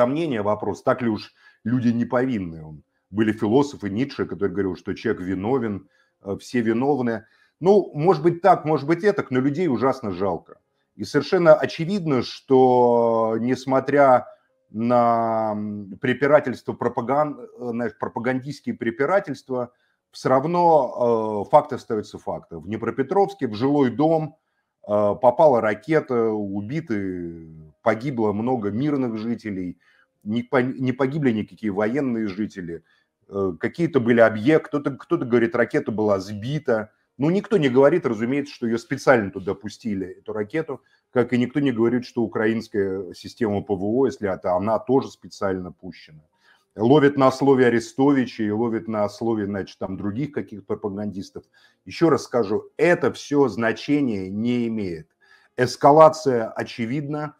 сомнения вопрос, так ли уж люди не повинны. Были философы Ницше, который говорил, что человек виновен, э, все виновны. Ну, может быть так, может быть это, но людей ужасно жалко. И совершенно очевидно, что несмотря на препирательство, пропаган... Э, на пропагандистские препирательства, все равно э, факт остается фактом. В Днепропетровске, в жилой дом э, попала ракета, убиты, погибло много мирных жителей – не, погибли никакие военные жители, э, какие-то были объекты, кто-то, кто-то говорит, ракета была сбита. Ну, никто не говорит, разумеется, что ее специально туда пустили, эту ракету, как и никто не говорит, что украинская система ПВО, если это она тоже специально пущена. Ловит на слове Арестовича и ловит на слове, значит, там других каких-то пропагандистов. Еще раз скажу, это все значение не имеет. Эскалация очевидна,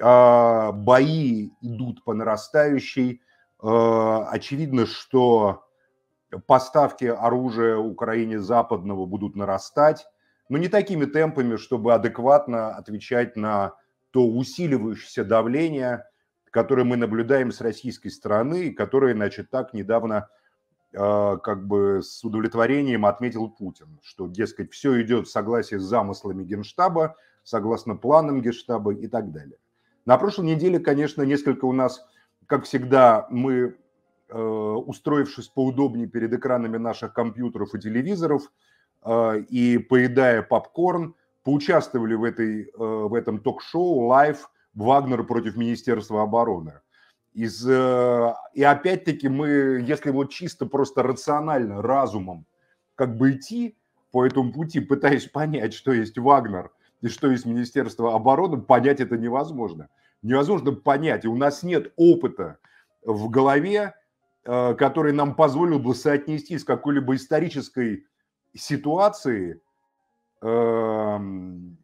а, бои идут по нарастающей. Э, очевидно, что поставки оружия Украине западного будут нарастать, но не такими темпами, чтобы адекватно отвечать на то усиливающееся давление, которое мы наблюдаем с российской стороны, и которое, значит, так недавно э, как бы с удовлетворением отметил Путин, что, дескать, все идет в согласии с замыслами Генштаба, согласно планам Генштаба и так далее. На прошлой неделе, конечно, несколько у нас, как всегда, мы, э, устроившись поудобнее перед экранами наших компьютеров и телевизоров э, и поедая попкорн, поучаствовали в, этой, э, в этом ток-шоу «Лайв Вагнер против Министерства обороны». Из, э, и опять-таки мы, если вот чисто просто рационально, разумом, как бы идти по этому пути, пытаясь понять, что есть Вагнер – и что из Министерства обороны, понять это невозможно. Невозможно понять, и у нас нет опыта в голове, э, который нам позволил бы соотнести с какой-либо исторической ситуацией эм,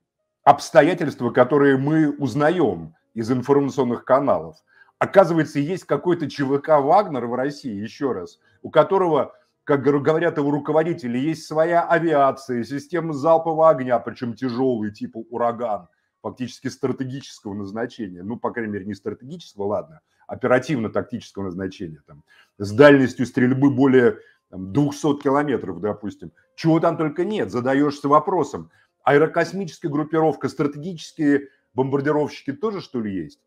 обстоятельства, которые мы узнаем из информационных каналов. Оказывается, есть какой-то ЧВК «Вагнер» в России, еще раз, у которого как говорят его руководители, есть своя авиация, система залпового огня, причем тяжелый, типа ураган, фактически стратегического назначения. Ну, по крайней мере, не стратегического, ладно, оперативно-тактического назначения. Там, с дальностью стрельбы более там, 200 километров, допустим. Чего там только нет, задаешься вопросом. Аэрокосмическая группировка, стратегические бомбардировщики тоже, что ли, есть?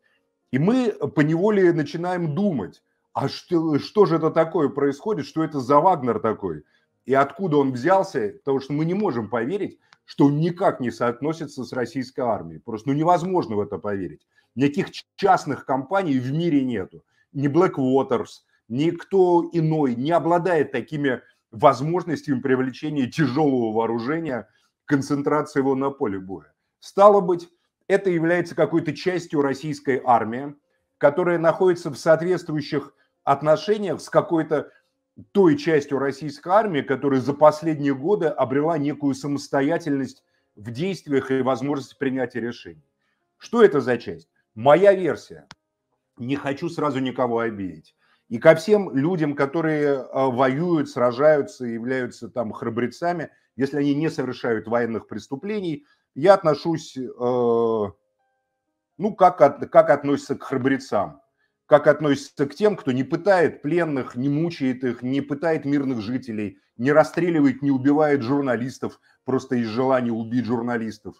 И мы поневоле начинаем думать, а что, что же это такое происходит, что это за Вагнер такой, и откуда он взялся, потому что мы не можем поверить, что он никак не соотносится с российской армией. Просто ну, невозможно в это поверить. Никаких частных компаний в мире нету. Ни Blackwaters, никто иной не обладает такими возможностями привлечения тяжелого вооружения, концентрации его на поле боя. Стало быть, это является какой-то частью российской армии, которая находится в соответствующих отношениях с какой-то той частью российской армии, которая за последние годы обрела некую самостоятельность в действиях и возможность принятия решений. Что это за часть? Моя версия. Не хочу сразу никого обидеть. И ко всем людям, которые а, воюют, сражаются, являются там храбрецами, если они не совершают военных преступлений, я отношусь, э, ну, как, как относятся к храбрецам как относится к тем, кто не пытает пленных, не мучает их, не пытает мирных жителей, не расстреливает, не убивает журналистов просто из желания убить журналистов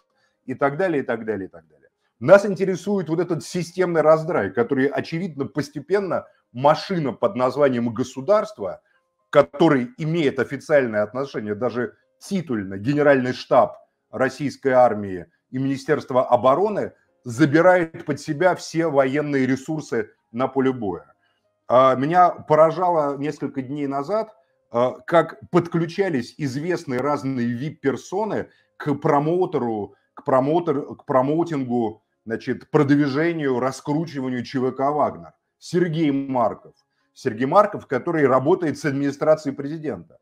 и так далее, и так далее, и так далее. Нас интересует вот этот системный раздрай, который, очевидно, постепенно машина под названием государство, который имеет официальное отношение, даже титульно, генеральный штаб российской армии и Министерство обороны, забирает под себя все военные ресурсы на поле боя. А, меня поражало несколько дней назад, а, как подключались известные разные VIP-персоны к промоутеру, к, промоутер, к промоутингу, значит, продвижению, раскручиванию ЧВК «Вагнер». Сергей Марков. Сергей Марков, который работает с администрацией президента.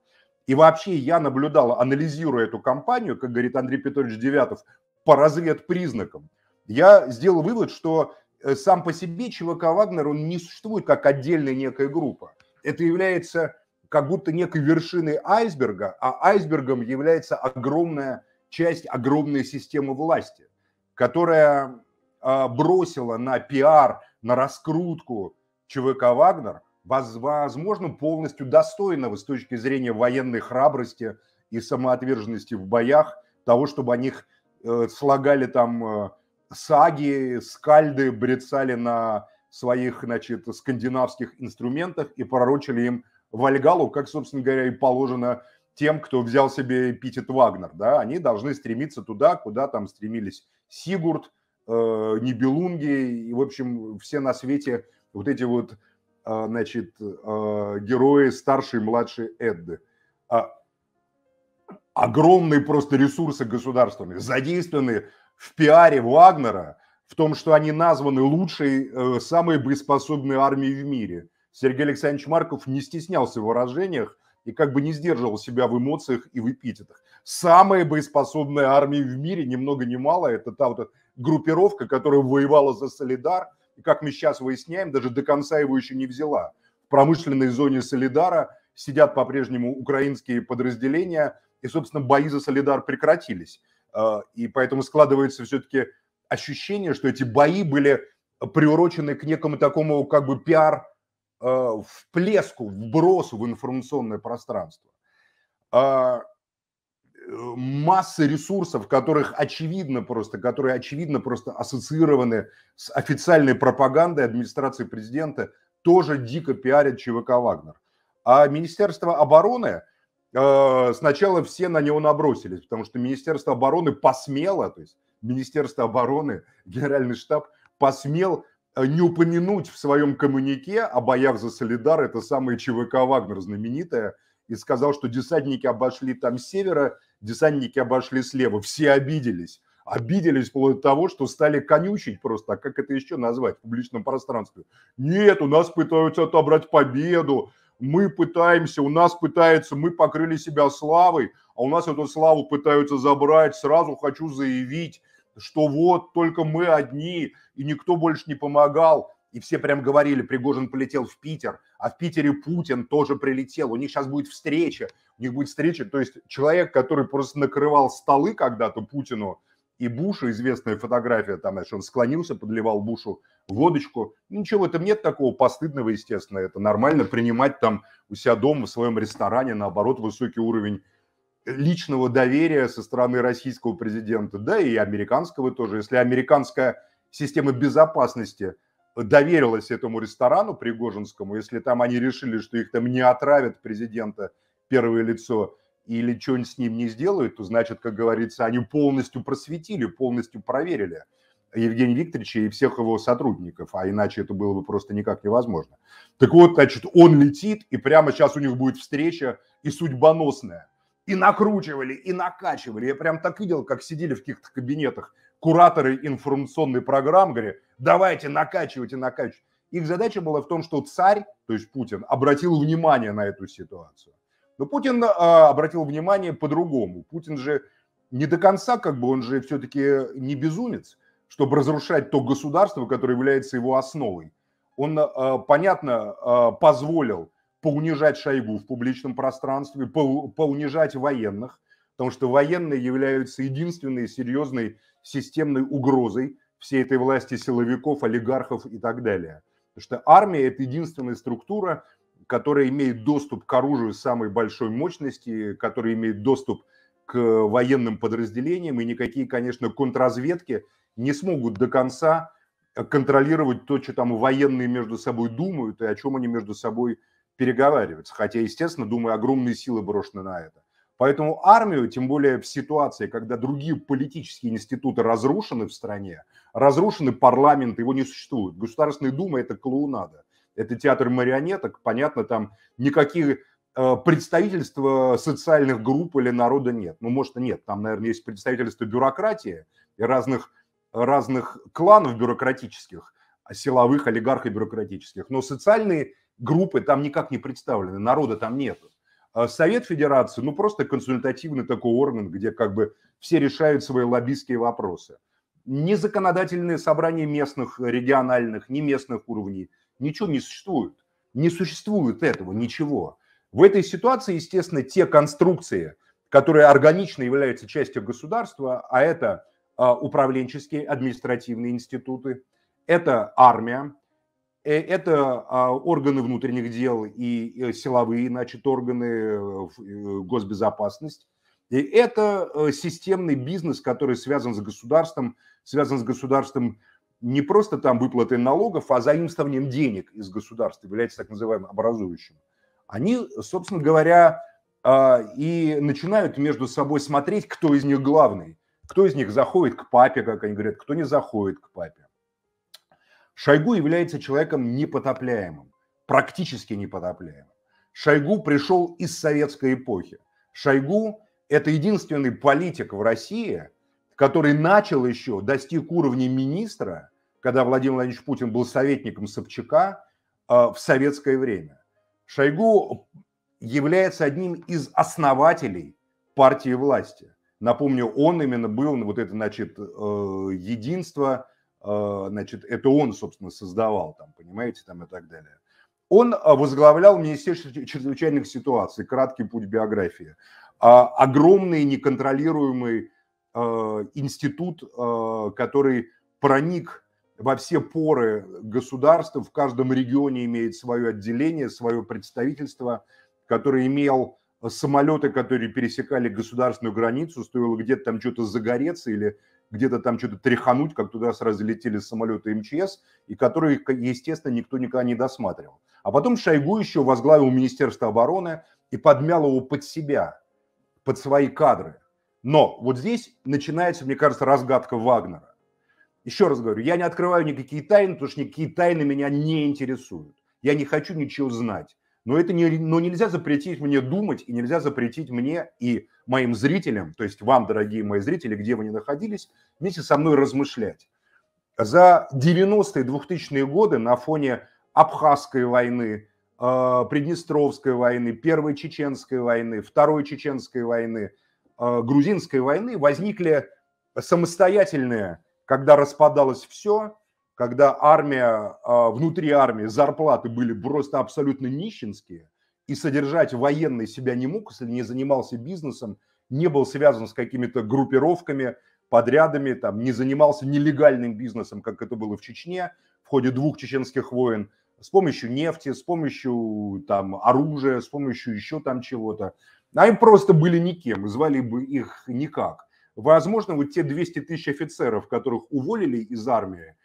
И вообще я наблюдал, анализируя эту кампанию, как говорит Андрей Петрович Девятов, по разведпризнакам, я сделал вывод, что Э, сам по себе ЧВК Вагнер, он не существует как отдельная некая группа. Это является как будто некой вершиной айсберга, а айсбергом является огромная часть, огромной системы власти, которая а, бросила на пиар, на раскрутку ЧВК «Вагнер», возможно, полностью достойного с точки зрения военной храбрости и самоотверженности в боях, того, чтобы о них э, слагали там э, саги, скальды брецали на своих, значит, скандинавских инструментах и пророчили им Вальгалу, как, собственно говоря, и положено тем, кто взял себе эпитет Вагнер, да, они должны стремиться туда, куда там стремились Сигурд, э, Нибелунги и, в общем, все на свете вот эти вот, э, значит, э, герои старшей и младшей Эдды. А, огромные просто ресурсы государствами задействованы в пиаре Вагнера, в том, что они названы лучшей, э, самой боеспособной армией в мире. Сергей Александрович Марков не стеснялся в выражениях и как бы не сдерживал себя в эмоциях и в эпитетах. Самая боеспособная армия в мире, ни много ни мало, это та вот группировка, которая воевала за Солидар, и, как мы сейчас выясняем, даже до конца его еще не взяла. В промышленной зоне Солидара сидят по-прежнему украинские подразделения, и, собственно, бои за Солидар прекратились. А, и поэтому складывается все-таки ощущение, что эти бои были приурочены к некому такому как бы пиар а, в плеску, в в информационное пространство. А, Массы ресурсов, которых очевидно просто, которые очевидно просто ассоциированы с официальной пропагандой администрации президента, тоже дико пиарят ЧВК «Вагнер». А Министерство обороны, Э, сначала все на него набросились, потому что Министерство обороны посмело, то есть Министерство обороны, Генеральный штаб посмел э, не упомянуть в своем коммунике о боях за Солидар, это самый ЧВК «Вагнер» знаменитое, и сказал, что десантники обошли там с севера, десантники обошли слева. Все обиделись. Обиделись вплоть до того, что стали конючить просто, а как это еще назвать в публичном пространстве? Нет, у нас пытаются отобрать победу, мы пытаемся, у нас пытается, мы покрыли себя славой, а у нас эту славу пытаются забрать. Сразу хочу заявить, что вот только мы одни, и никто больше не помогал. И все прям говорили, Пригожин полетел в Питер, а в Питере Путин тоже прилетел. У них сейчас будет встреча, у них будет встреча. То есть человек, который просто накрывал столы когда-то Путину, и Бушу известная фотография, там, значит, он склонился, подливал Бушу водочку. Ничего в этом нет такого постыдного, естественно, это нормально принимать там у себя дома, в своем ресторане, наоборот, высокий уровень личного доверия со стороны российского президента, да и американского тоже. Если американская система безопасности доверилась этому ресторану пригожинскому, если там они решили, что их там не отравят президента первое лицо, или что-нибудь с ним не сделают, то значит, как говорится, они полностью просветили, полностью проверили Евгения Викторовича и всех его сотрудников, а иначе это было бы просто никак невозможно. Так вот, значит, он летит, и прямо сейчас у них будет встреча и судьбоносная. И накручивали, и накачивали. Я прям так видел, как сидели в каких-то кабинетах кураторы информационной программы, говорят, давайте накачивайте, накачивайте. Их задача была в том, что царь, то есть Путин, обратил внимание на эту ситуацию. Но Путин а, обратил внимание по-другому. Путин же не до конца, как бы он же все-таки не безумец, чтобы разрушать то государство, которое является его основой. Он, а, понятно, а, позволил поунижать Шойгу в публичном пространстве, по, поунижать военных, потому что военные являются единственной серьезной системной угрозой всей этой власти силовиков, олигархов и так далее. Потому что армия – это единственная структура, которые имеют доступ к оружию самой большой мощности, которые имеют доступ к военным подразделениям, и никакие, конечно, контрразведки не смогут до конца контролировать то, что там военные между собой думают и о чем они между собой переговариваются. Хотя, естественно, думаю, огромные силы брошены на это. Поэтому армию, тем более в ситуации, когда другие политические институты разрушены в стране, разрушены парламент, его не существует. Государственная дума – это клоунада это театр марионеток, понятно, там никаких э, представительства социальных групп или народа нет. Ну, может, и нет. Там, наверное, есть представительство бюрократии и разных, разных кланов бюрократических, а силовых, олигархов бюрократических. Но социальные группы там никак не представлены, народа там нет. А Совет Федерации, ну, просто консультативный такой орган, где как бы все решают свои лоббистские вопросы. Ни законодательные собрания местных, региональных, ни местных уровней, Ничего не существует. Не существует этого, ничего. В этой ситуации, естественно, те конструкции, которые органично являются частью государства, а это а, управленческие административные институты, это армия, э, это а, органы внутренних дел и силовые, значит, органы э, э, госбезопасность. И это системный бизнес, который связан с государством, связан с государством не просто там выплаты налогов, а заимствованием денег из государства, является так называемым образующим, они, собственно говоря, а, и начинают между собой смотреть, кто из них главный, кто из них заходит к папе, как они говорят, кто не заходит к папе. Шойгу является человеком непотопляемым, практически непотопляемым. Шойгу пришел из советской эпохи. Шойгу – это единственный политик в России – который начал еще, достиг уровня министра, когда Владимир Владимирович Путин был советником Собчака а, в советское время. Шойгу является одним из основателей партии власти. Напомню, он именно был, ну, вот это, значит, э, единство, э, значит, это он, собственно, создавал там, понимаете, там и так далее. Он а, возглавлял Министерство чрезвычайных ситуаций, краткий путь биографии, а, огромный неконтролируемый Э, институт, э, который проник во все поры государства, в каждом регионе имеет свое отделение, свое представительство, который имел самолеты, которые пересекали государственную границу, стоило где-то там что-то загореться или где-то там что-то тряхануть, как туда сразу летели самолеты МЧС, и которые, естественно, никто никогда не досматривал. А потом Шойгу еще возглавил Министерство обороны и подмял его под себя, под свои кадры – но вот здесь начинается, мне кажется, разгадка Вагнера. Еще раз говорю, я не открываю никакие тайны, потому что никакие тайны меня не интересуют. Я не хочу ничего знать. Но это не, но нельзя запретить мне думать и нельзя запретить мне и моим зрителям, то есть вам, дорогие мои зрители, где вы ни находились, вместе со мной размышлять. За 90-е, 2000-е годы на фоне Абхазской войны, э, Приднестровской войны, Первой Чеченской войны, Второй Чеченской войны – а, грузинской войны возникли самостоятельные, когда распадалось все, когда армия, а, внутри армии зарплаты были просто абсолютно нищенские, и содержать военный себя не мог, если не занимался бизнесом, не был связан с какими-то группировками, подрядами, там, не занимался нелегальным бизнесом, как это было в Чечне в ходе двух чеченских войн, с помощью нефти, с помощью там, оружия, с помощью еще там чего-то. Они просто были никем, звали бы их никак. Возможно, вот те 200 тысяч офицеров, которых уволили из армии,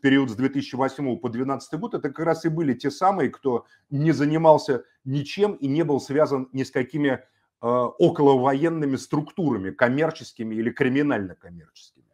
период с 2008 по 2012 год, это как раз и были те самые, кто не занимался ничем и не был связан ни с какими э, околовоенными структурами, коммерческими или криминально-коммерческими.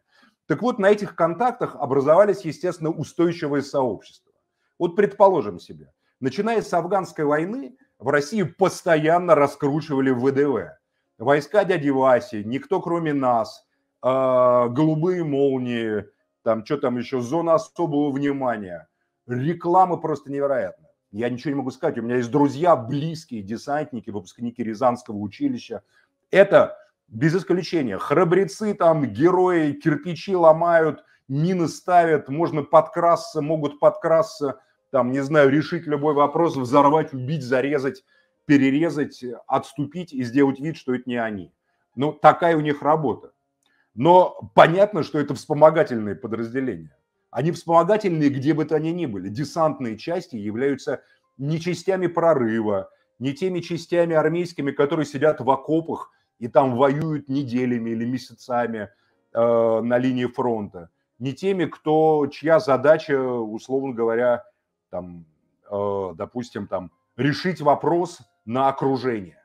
Так вот, на этих контактах образовались, естественно, устойчивые сообщества. Вот предположим себе, начиная с афганской войны, в России постоянно раскручивали ВДВ. Войска дяди Васи, никто кроме нас, э, голубые молнии, там что там еще, зона особого внимания. Реклама просто невероятная. Я ничего не могу сказать. У меня есть друзья, близкие десантники, выпускники Рязанского училища. Это без исключения. Храбрецы там, герои, кирпичи ломают, мины ставят, можно подкрасться, могут подкрасться – там, не знаю, решить любой вопрос, взорвать, убить, зарезать, перерезать, отступить и сделать вид, что это не они. Ну, такая у них работа. Но понятно, что это вспомогательные подразделения. Они вспомогательные, где бы то ни, ни были. Десантные части являются не частями прорыва, не теми частями армейскими, которые сидят в окопах и там воюют неделями или месяцами э, на линии фронта, не теми, кто чья задача, условно говоря, там, э, допустим, там, решить вопрос на окружение.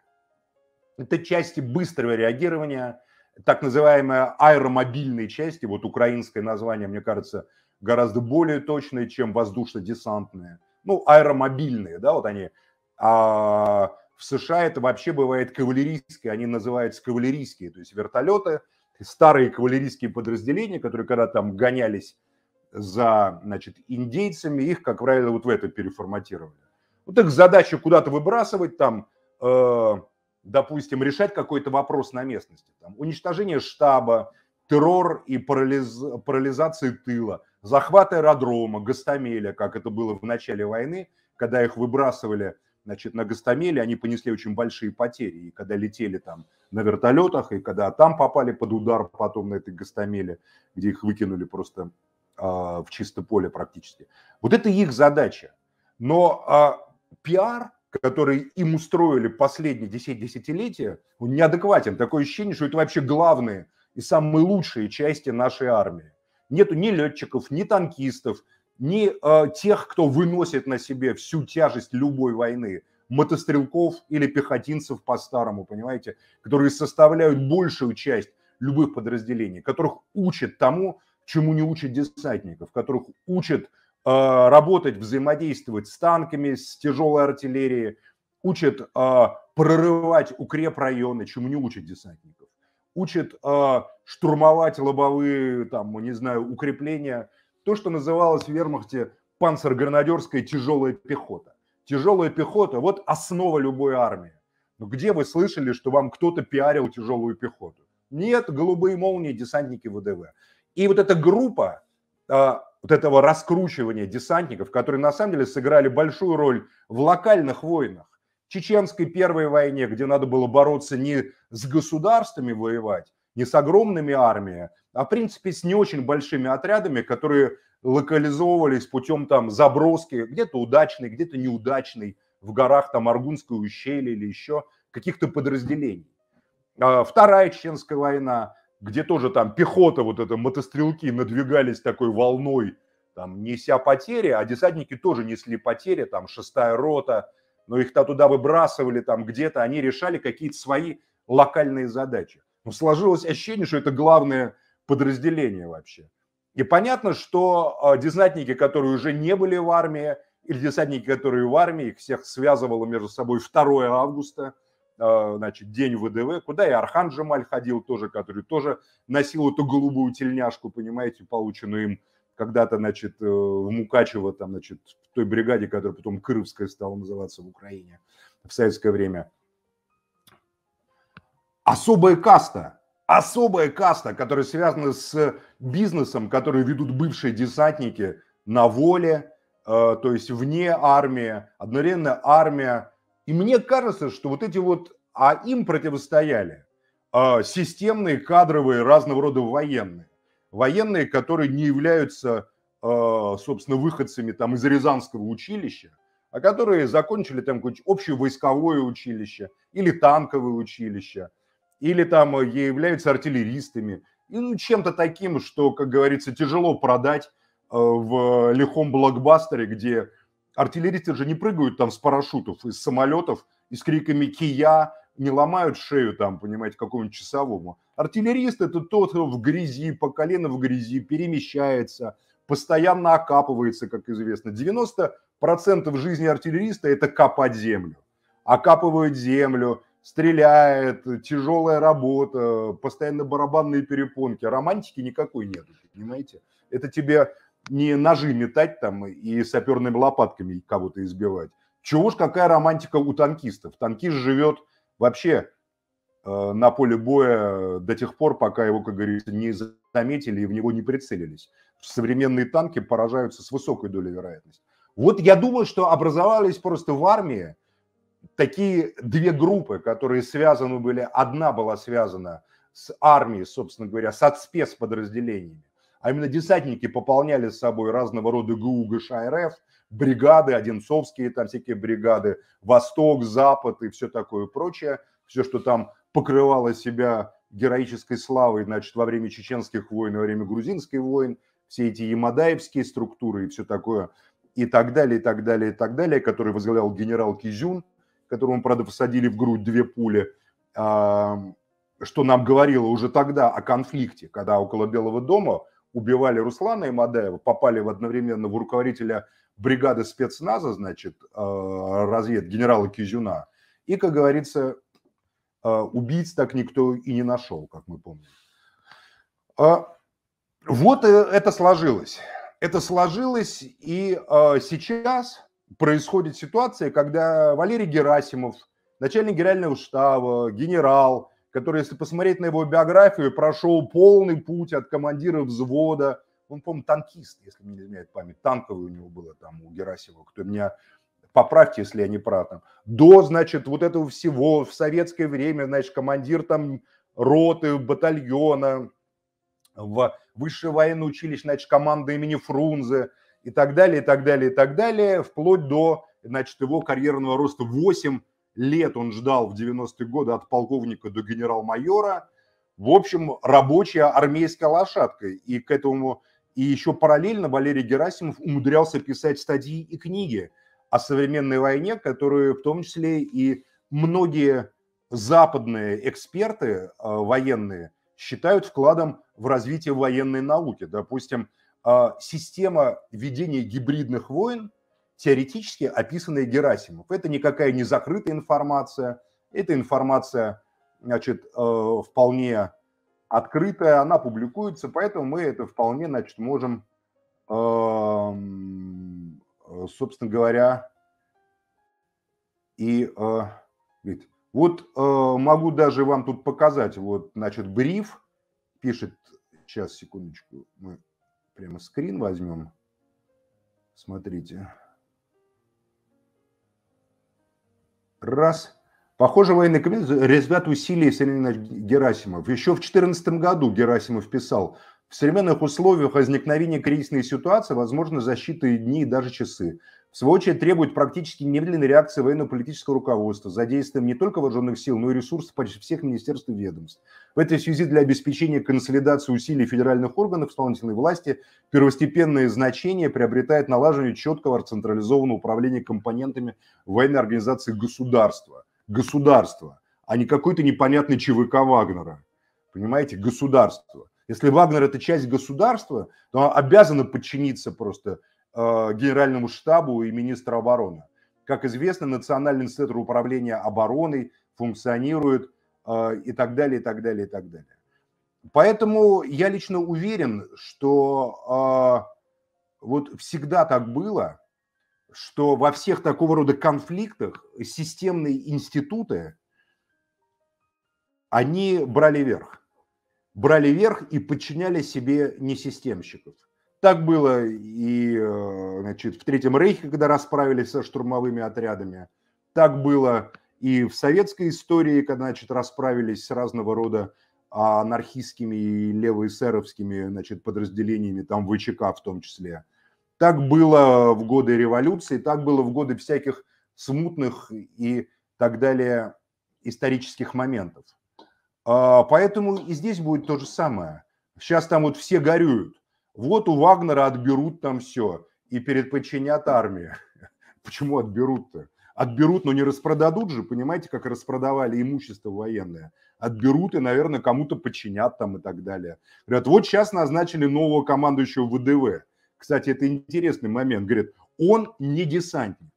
Это части быстрого реагирования, так называемые аэромобильные части, вот украинское название, мне кажется, гораздо более точное, чем воздушно-десантные. Ну, аэромобильные, да, вот они. А в США это вообще бывает кавалерийские, они называются кавалерийские, то есть вертолеты, старые кавалерийские подразделения, которые когда там гонялись за значит, индейцами, их, как правило, вот в это переформатировали. Вот ну, их задача куда-то выбрасывать, там, э, допустим, решать какой-то вопрос на местности. Там, уничтожение штаба, террор и парализ, парализации тыла, захват аэродрома, гастомеля, как это было в начале войны, когда их выбрасывали значит, на гастомеле, они понесли очень большие потери. И когда летели там на вертолетах, и когда там попали под удар потом на этой гастомеле, где их выкинули просто а, в чисто поле практически. Вот это их задача. Но а, пиар, который им устроили последние 10 десятилетия, он неадекватен. Такое ощущение, что это вообще главные и самые лучшие части нашей армии. Нету ни летчиков, ни танкистов, ни э, тех, кто выносит на себе всю тяжесть любой войны, мотострелков или пехотинцев по-старому, понимаете, которые составляют большую часть любых подразделений, которых учат тому, чему не учат десантников, которых учат э, работать, взаимодействовать с танками, с тяжелой артиллерией, учат э, прорывать укрепрайоны, чему не учат десантников, учат э, штурмовать лобовые, там, не знаю, укрепления, то, что называлось в вермахте панцергранадерская тяжелая пехота. Тяжелая пехота – вот основа любой армии. Но где вы слышали, что вам кто-то пиарил тяжелую пехоту? Нет, голубые молнии, десантники ВДВ. И вот эта группа а, вот этого раскручивания десантников, которые на самом деле сыграли большую роль в локальных войнах, Чеченской первой войне, где надо было бороться не с государствами воевать, не с огромными армиями, а в принципе с не очень большими отрядами, которые локализовывались путем там заброски, где-то удачный, где-то неудачный, в горах там Аргунское ущелье или еще каких-то подразделений. А, Вторая Чеченская война, где тоже там пехота, вот это мотострелки надвигались такой волной, там, неся потери, а десантники тоже несли потери, там, шестая рота, но их-то туда выбрасывали, там, где-то они решали какие-то свои локальные задачи. Но ну, сложилось ощущение, что это главное подразделение вообще. И понятно, что а, десантники, которые уже не были в армии, или десантники, которые в армии, их всех связывало между собой 2 августа – а, значит, день ВДВ, куда и Архан Джамаль ходил тоже, который тоже носил эту голубую тельняшку, понимаете, полученную им когда-то, значит, э, в Мукачево, там, значит, в той бригаде, которая потом Кыровская стала называться в Украине в советское время. Особая каста, особая каста, которая связана с бизнесом, который ведут бывшие десантники на воле, э, то есть вне армии, одновременно армия, и мне кажется, что вот эти вот, а им противостояли э, системные, кадровые, разного рода военные. Военные, которые не являются, э, собственно, выходцами там из Рязанского училища, а которые закончили там какое-нибудь общее войсковое училище или танковое училище, или там являются артиллеристами, и, ну, чем-то таким, что, как говорится, тяжело продать э, в лихом блокбастере, где артиллеристы же не прыгают там с парашютов, из самолетов, и с криками «Кия!» не ломают шею там, понимаете, какому-нибудь часовому. Артиллерист – это тот, кто в грязи, по колено в грязи, перемещается, постоянно окапывается, как известно. 90% жизни артиллериста – это копать землю. Окапывают землю, стреляет, тяжелая работа, постоянно барабанные перепонки. Романтики никакой нет, понимаете? Это тебе не ножи метать там и саперными лопатками кого-то избивать. Чего уж какая романтика у танкистов. Танкист живет вообще э, на поле боя до тех пор, пока его, как говорится, не заметили и в него не прицелились. Современные танки поражаются с высокой долей вероятности. Вот я думаю, что образовались просто в армии такие две группы, которые связаны были, одна была связана с армией, собственно говоря, со спецподразделениями, а именно десантники пополняли с собой разного рода ГУ, ГШ, РФ, бригады, Одинцовские там всякие бригады, Восток, Запад и все такое прочее, все, что там покрывало себя героической славой, значит, во время чеченских войн, во время грузинских войн, все эти ямадаевские структуры и все такое, и так далее, и так далее, и так далее, который возглавлял генерал Кизюн, которому, правда, посадили в грудь две пули, что нам говорило уже тогда о конфликте, когда около Белого дома убивали Руслана и Мадаева, попали в одновременно в руководителя бригады спецназа, значит, э, развед генерала Кизюна. И, как говорится, э, убийц так никто и не нашел, как мы помним. А, вот это сложилось. Это сложилось, и э, сейчас происходит ситуация, когда Валерий Герасимов, начальник генерального штаба, генерал – который, если посмотреть на его биографию, прошел полный путь от командира взвода, он, по-моему, танкист, если не изменяет память, танковый у него было там у Герасимова, кто меня поправьте, если я не прав, там, до, значит, вот этого всего в советское время, значит, командир там роты, батальона, в высшее военное училище, значит, команда имени Фрунзе и так далее, и так далее, и так далее, вплоть до, значит, его карьерного роста 8 лет он ждал в 90-е годы от полковника до генерал-майора. В общем, рабочая армейская лошадка. И к этому и еще параллельно Валерий Герасимов умудрялся писать статьи и книги о современной войне, которые в том числе и многие западные эксперты э, военные считают вкладом в развитие военной науки. Допустим, э, система ведения гибридных войн теоретически описанные Герасимов. Это никакая не закрытая информация, это информация, значит, э, вполне открытая, она публикуется, поэтому мы это вполне, значит, можем, эм, собственно говоря, и говорит, э, вот э, могу даже вам тут показать, вот, значит, бриф пишет, сейчас, секундочку, мы прямо скрин возьмем, смотрите, Раз. Похоже, военный комитет резвят усилия Василий Герасимов. Еще в 2014 году Герасимов писал, в современных условиях возникновения кризисной ситуации возможно защита и дни, и даже часы в свою очередь требует практически немедленной реакции военно-политического руководства, задействием не только вооруженных сил, но и ресурсов почти всех министерств и ведомств. В этой связи для обеспечения консолидации усилий федеральных органов исполнительной власти первостепенное значение приобретает налаживание четкого централизованного управления компонентами военной организации государства. Государство, а не какой-то непонятный ЧВК Вагнера. Понимаете, государство. Если Вагнер – это часть государства, то она обязана подчиниться просто Э, Генеральному штабу и министра обороны. Как известно, Национальный центр управления обороной функционирует э, и так далее, и так далее, и так далее. Поэтому я лично уверен, что э, вот всегда так было, что во всех такого рода конфликтах системные институты, они брали верх. Брали верх и подчиняли себе несистемщиков. Так было и э, значит, в Третьем Рейхе, когда расправились со штурмовыми отрядами. Так было и в советской истории, когда значит, расправились с разного рода анархистскими и левоэсеровскими значит, подразделениями, там ВЧК в том числе. Так было в годы революции, так было в годы всяких смутных и так далее исторических моментов. А, поэтому и здесь будет то же самое. Сейчас там вот все горюют вот у Вагнера отберут там все и переподчинят армию. Почему отберут-то? Отберут, но не распродадут же, понимаете, как распродавали имущество военное. Отберут и, наверное, кому-то подчинят там и так далее. Говорят, вот сейчас назначили нового командующего ВДВ. Кстати, это интересный момент. Говорит, он не десантник.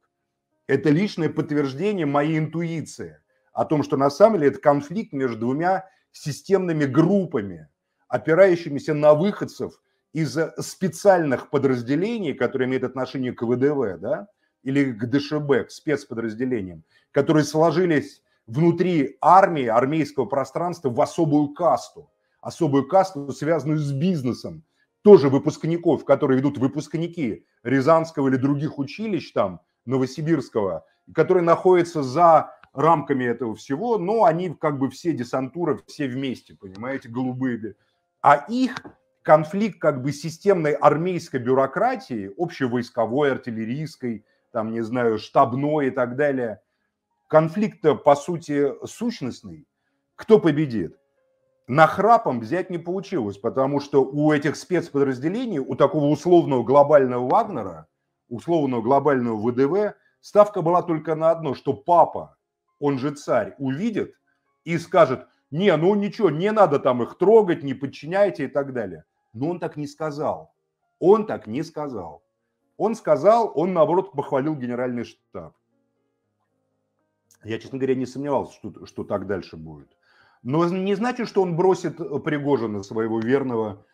Это личное подтверждение моей интуиции о том, что на самом деле это конфликт между двумя системными группами, опирающимися на выходцев – из специальных подразделений, которые имеют отношение к ВДВ, да, или к ДШБ, к спецподразделениям, которые сложились внутри армии, армейского пространства в особую касту, особую касту, связанную с бизнесом, тоже выпускников, которые ведут выпускники Рязанского или других училищ там, Новосибирского, которые находятся за рамками этого всего, но они как бы все десантуры, все вместе, понимаете, голубые. А их конфликт как бы системной армейской бюрократии, общевойсковой, артиллерийской, там, не знаю, штабной и так далее, конфликт по сути, сущностный. Кто победит? Нахрапом взять не получилось, потому что у этих спецподразделений, у такого условного глобального Вагнера, условного глобального ВДВ, ставка была только на одно, что папа, он же царь, увидит и скажет, не, ну ничего, не надо там их трогать, не подчиняйте и так далее. Но он так не сказал. Он так не сказал. Он сказал, он, наоборот, похвалил генеральный штаб. Я, честно говоря, не сомневался, что, что так дальше будет. Но не значит, что он бросит э, Пригожина, своего верного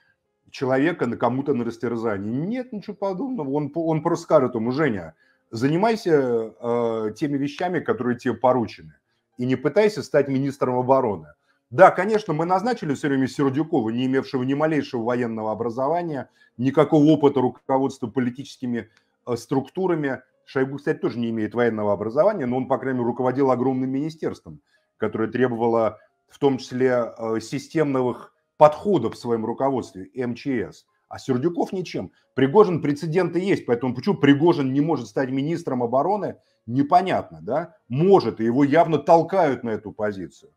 человека, на кому-то на растерзание. Нет, ничего подобного. Он, он просто скажет ему, Женя, занимайся э, теми вещами, которые тебе поручены. И не пытайся стать министром обороны. Да, конечно, мы назначили все время Сердюкова, не имевшего ни малейшего военного образования, никакого опыта руководства политическими э, структурами. Шойгу, кстати, тоже не имеет военного образования, но он, по крайней мере, руководил огромным министерством, которое требовало в том числе э, системных подходов в своем руководстве, МЧС. А Сердюков ничем. Пригожин прецеденты есть, поэтому почему Пригожин не может стать министром обороны, непонятно, да? Может, и его явно толкают на эту позицию.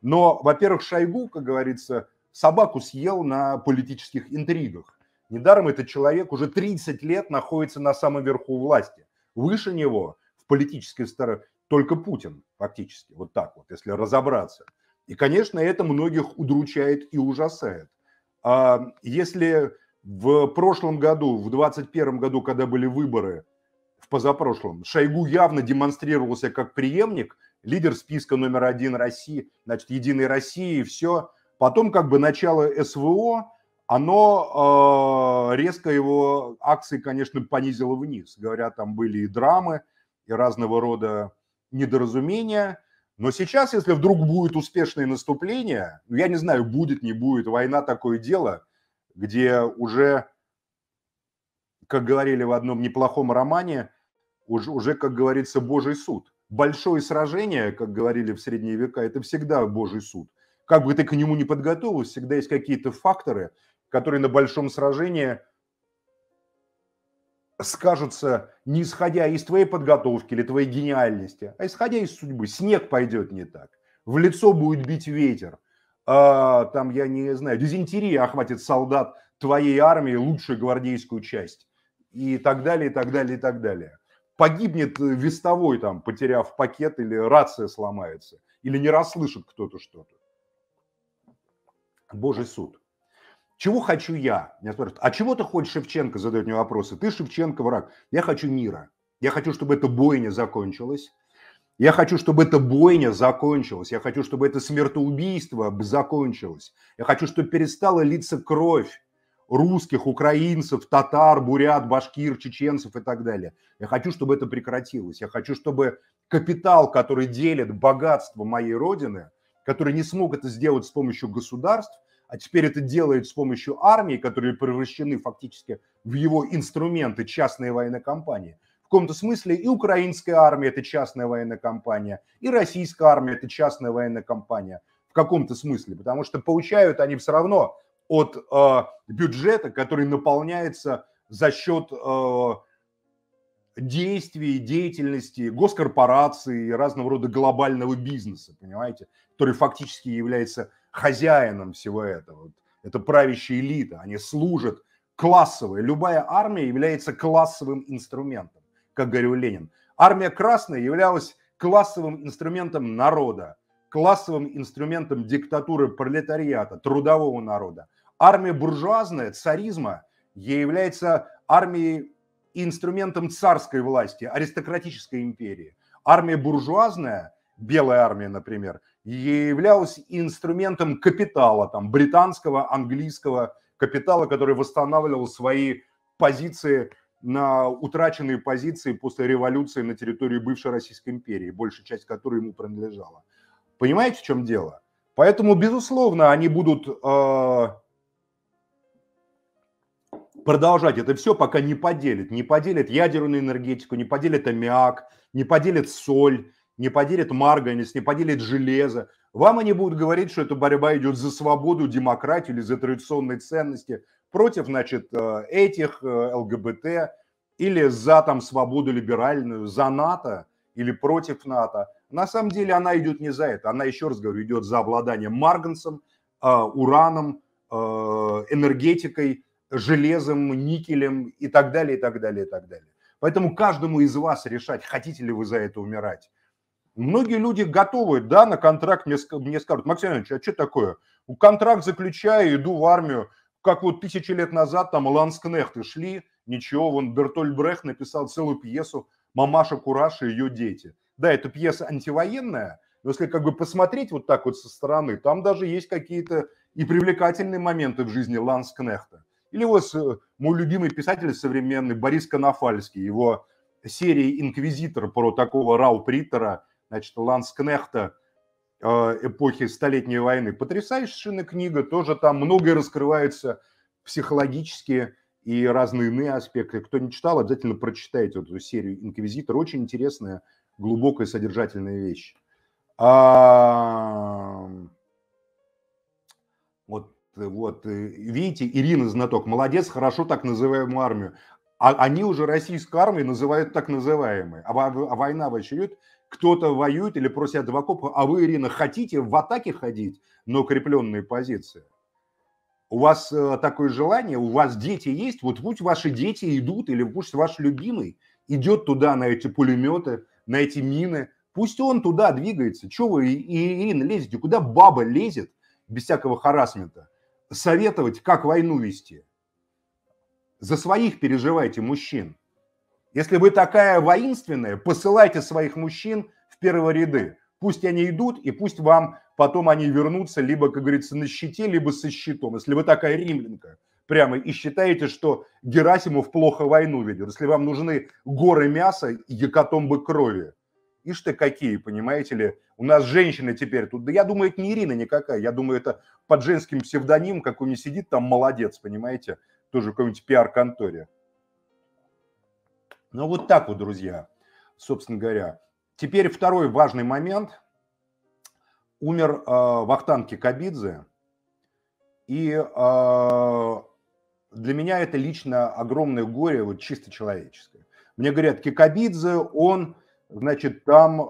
Но, во-первых, Шойгу, как говорится, собаку съел на политических интригах. Недаром этот человек уже 30 лет находится на самом верху власти. Выше него в политической стороне только Путин, фактически, вот так вот, если разобраться. И, конечно, это многих удручает и ужасает. А если в прошлом году, в 2021 году, когда были выборы, в позапрошлом, Шойгу явно демонстрировался как преемник – лидер списка номер один России, значит, Единой России, и все. Потом как бы начало СВО, оно э, резко его акции, конечно, понизило вниз. Говорят, там были и драмы, и разного рода недоразумения. Но сейчас, если вдруг будет успешное наступление, ну, я не знаю, будет, не будет, война такое дело, где уже, как говорили в одном неплохом романе, уже, уже как говорится, Божий суд – большое сражение, как говорили в средние века, это всегда Божий суд. Как бы ты к нему не подготовился, всегда есть какие-то факторы, которые на большом сражении скажутся не исходя из твоей подготовки или твоей гениальности, а исходя из судьбы. Снег пойдет не так, в лицо будет бить ветер, а, там, я не знаю, дизентерия охватит солдат твоей армии, лучшую гвардейскую часть и так далее, и так далее, и так далее погибнет э, вестовой, там, потеряв пакет, или рация сломается, или не расслышит кто-то что-то. Божий суд. Чего хочу я? Меня спрашивают, а чего ты хочешь, Шевченко, задает мне вопросы. Ты, Шевченко, враг. Я хочу мира. Я хочу, чтобы эта бойня закончилась. Я хочу, чтобы эта бойня закончилась. Я хочу, чтобы это смертоубийство закончилось. Я хочу, чтобы перестала литься кровь русских, украинцев, татар, бурят, башкир, чеченцев и так далее. Я хочу, чтобы это прекратилось. Я хочу, чтобы капитал, который делит богатство моей родины, который не смог это сделать с помощью государств, а теперь это делает с помощью армии, которые превращены фактически в его инструменты частные военные компании. В каком-то смысле и украинская армия – это частная военная компания, и российская армия – это частная военная компания в каком-то смысле, потому что получают они все равно от э, бюджета, который наполняется за счет э, действий, деятельности госкорпораций и разного рода глобального бизнеса, понимаете, который фактически является хозяином всего этого. Это правящая элита, они служат классовой. Любая армия является классовым инструментом, как говорил Ленин. Армия Красная являлась классовым инструментом народа, классовым инструментом диктатуры пролетариата, трудового народа армия буржуазная, царизма, ей является армией инструментом царской власти, аристократической империи. Армия буржуазная, белая армия, например, являлась инструментом капитала, там, британского, английского капитала, который восстанавливал свои позиции на утраченные позиции после революции на территории бывшей Российской империи, большая часть которой ему принадлежала. Понимаете, в чем дело? Поэтому, безусловно, они будут э, продолжать это все, пока не поделит. Не поделит ядерную энергетику, не поделит аммиак, не поделит соль, не поделит марганец, не поделит железо. Вам они будут говорить, что эта борьба идет за свободу, демократию или за традиционные ценности против, значит, э, этих э, ЛГБТ или за там свободу либеральную, за НАТО или против НАТО. На самом деле она идет не за это, она, еще раз говорю, идет за обладание марганцем, э, ураном, энергетикой, железом, никелем и так далее, и так далее, и так далее. Поэтому каждому из вас решать, хотите ли вы за это умирать. Многие люди готовы, да, на контракт мне, мне скажут, Максим Иванович, а что такое? Контракт заключаю, иду в армию, как вот тысячи лет назад там ланскнехты шли, ничего, вон Бертоль Брех написал целую пьесу «Мамаша Кураж и ее дети». Да, это пьеса антивоенная, но если как бы посмотреть вот так вот со стороны, там даже есть какие-то и привлекательные моменты в жизни ланскнехта. Или вот э, мой любимый писатель современный Борис Конофальский, его серии «Инквизитор» про такого Рау Приттера, значит, Ланскнехта э, эпохи Столетней войны. Потрясающая книга, тоже там многое раскрывается психологически и разные иные аспекты. Кто не читал, обязательно прочитайте вот эту серию «Инквизитор». Очень интересная, глубокая, содержательная вещь. А, вот, э, видите, Ирина знаток, молодец, хорошо так называемую армию. А они уже российскую армию называют так называемой. А, а война в очередь, кто-то воюет или просит адвокопа, а вы, Ирина, хотите в атаке ходить на укрепленные позиции? У вас э, такое желание, у вас дети есть, вот пусть ваши дети идут, или пусть ваш любимый идет туда на эти пулеметы, на эти мины, пусть он туда двигается. Чего вы, Ирина, лезете? Куда баба лезет без всякого харасмента? советовать, как войну вести. За своих переживайте мужчин. Если вы такая воинственная, посылайте своих мужчин в первые ряды. Пусть они идут, и пусть вам потом они вернутся либо, как говорится, на щите, либо со щитом. Если вы такая римлянка прямо и считаете, что Герасимов плохо войну ведет, если вам нужны горы мяса и гекатомбы крови, Ишь ты какие, понимаете ли, у нас женщины теперь тут. Да я думаю, это не Ирина никакая, я думаю, это под женским псевдонимом какой-нибудь сидит там молодец, понимаете, тоже в какой-нибудь пиар-конторе. Ну вот так вот, друзья, собственно говоря. Теперь второй важный момент. Умер э, Вахтан Кикабидзе, и э, для меня это лично огромное горе, вот чисто человеческое. Мне говорят, Кикабидзе, он значит, там э,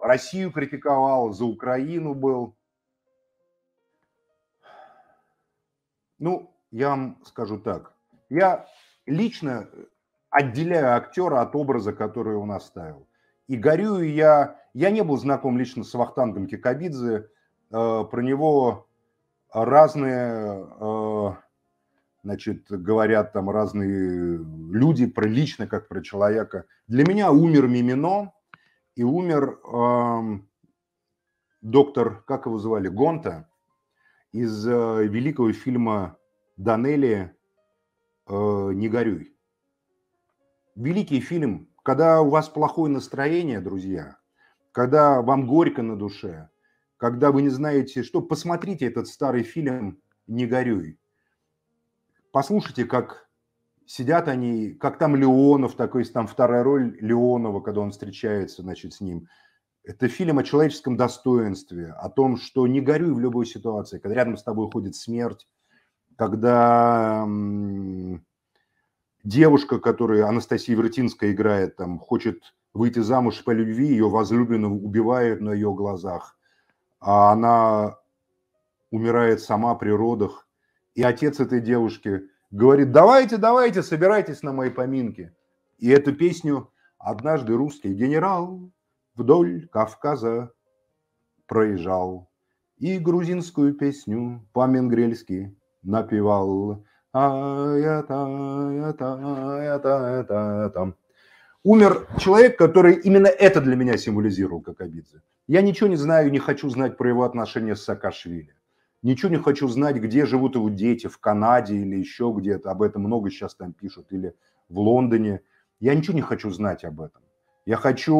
Россию критиковал, за Украину был. Ну, я вам скажу так. Я лично отделяю актера от образа, который он оставил. И горюю я... Я не был знаком лично с Вахтангом Кикабидзе. Э, про него разные... Э, значит, говорят там разные люди про лично, как про человека. Для меня умер Мимино и умер э, доктор, как его звали, Гонта из э, великого фильма Данели э, «Не горюй». Великий фильм. Когда у вас плохое настроение, друзья, когда вам горько на душе, когда вы не знаете, что, посмотрите этот старый фильм «Не горюй». Послушайте, как сидят они, как там Леонов, такой там вторая роль Леонова, когда он встречается, значит, с ним. Это фильм о человеческом достоинстве, о том, что не горюй в любой ситуации, когда рядом с тобой уходит смерть, когда девушка, которую Анастасия Вертинская играет, там, хочет выйти замуж по любви, ее возлюбленного убивают на ее глазах, а она умирает сама при родах. И отец этой девушки говорит, давайте, давайте, собирайтесь на мои поминки. И эту песню однажды русский генерал вдоль Кавказа проезжал. И грузинскую песню по-менгрельски напевал. Умер человек, который именно это для меня символизировал, как обидзе. Я ничего не знаю, и не хочу знать про его отношения с Саакашвили. Ничего не хочу знать, где живут его дети, в Канаде или еще где-то. Об этом много сейчас там пишут. Или в Лондоне. Я ничего не хочу знать об этом. Я хочу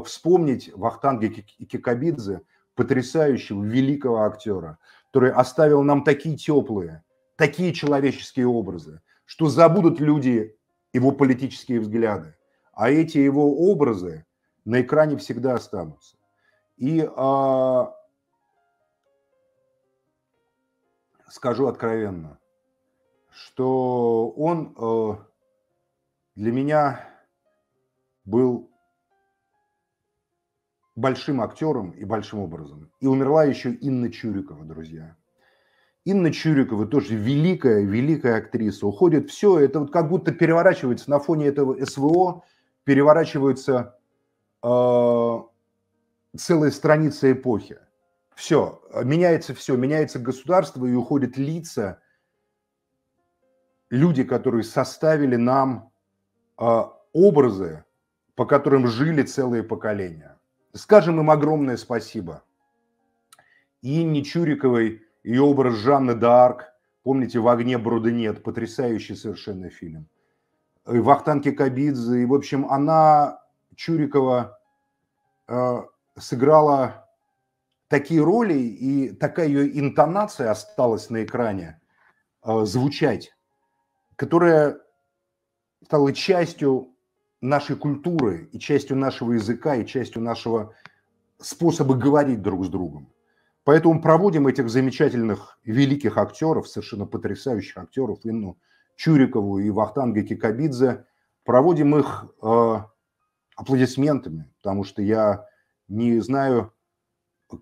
э, вспомнить Вахтанга Кикабидзе, потрясающего, великого актера, который оставил нам такие теплые, такие человеческие образы, что забудут люди его политические взгляды. А эти его образы на экране всегда останутся. И э, скажу откровенно, что он э, для меня был большим актером и большим образом. И умерла еще Инна Чурикова, друзья. Инна Чурикова тоже великая, великая актриса. Уходит все, это вот как будто переворачивается на фоне этого СВО, переворачивается э, целые страницы эпохи. Все, меняется все, меняется государство и уходят лица, люди, которые составили нам э, образы, по которым жили целые поколения. Скажем им огромное спасибо. И Инне Чуриковой, и образ Жанны д'Арк, помните, «В огне брода нет», потрясающий совершенно фильм. И Вахтанки Кабидзе, и, в общем, она, Чурикова, э, сыграла такие роли и такая ее интонация осталась на экране а, звучать, которая стала частью нашей культуры и частью нашего языка и частью нашего способа говорить друг с другом. Поэтому проводим этих замечательных, великих актеров, совершенно потрясающих актеров, Инну Чурикову и Вахтанга Кикабидзе, проводим их э, аплодисментами, потому что я не знаю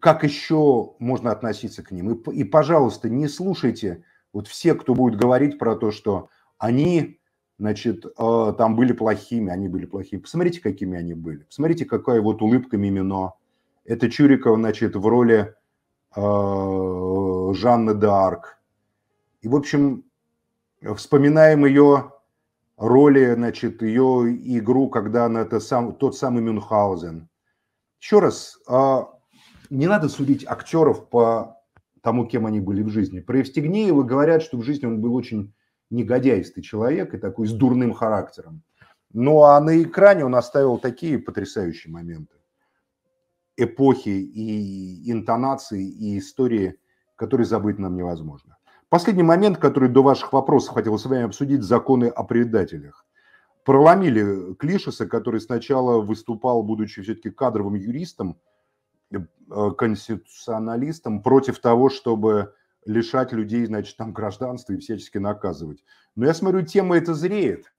как еще можно относиться к ним. И, и, пожалуйста, не слушайте вот все, кто будет говорить про то, что они, значит, э, там были плохими, они были плохими. Посмотрите, какими они были. Посмотрите, какая вот улыбка Мимино. Это Чуриков, значит, в роли э, Жанны д'Арк. И, в общем, вспоминаем ее роли, значит, ее игру, когда она это сам, тот самый Мюнхгаузен. Еще раз, а не надо судить актеров по тому, кем они были в жизни. Про Евстигнеева говорят, что в жизни он был очень негодяйстый человек и такой с дурным характером. Ну а на экране он оставил такие потрясающие моменты эпохи и интонации и истории, которые забыть нам невозможно. Последний момент, который до ваших вопросов хотел с вами обсудить, законы о предателях. Проломили Клишеса, который сначала выступал, будучи все-таки кадровым юристом, Э, конституционалистам против того, чтобы лишать людей, значит, там гражданства и всячески наказывать. Но я смотрю, тема это зреет.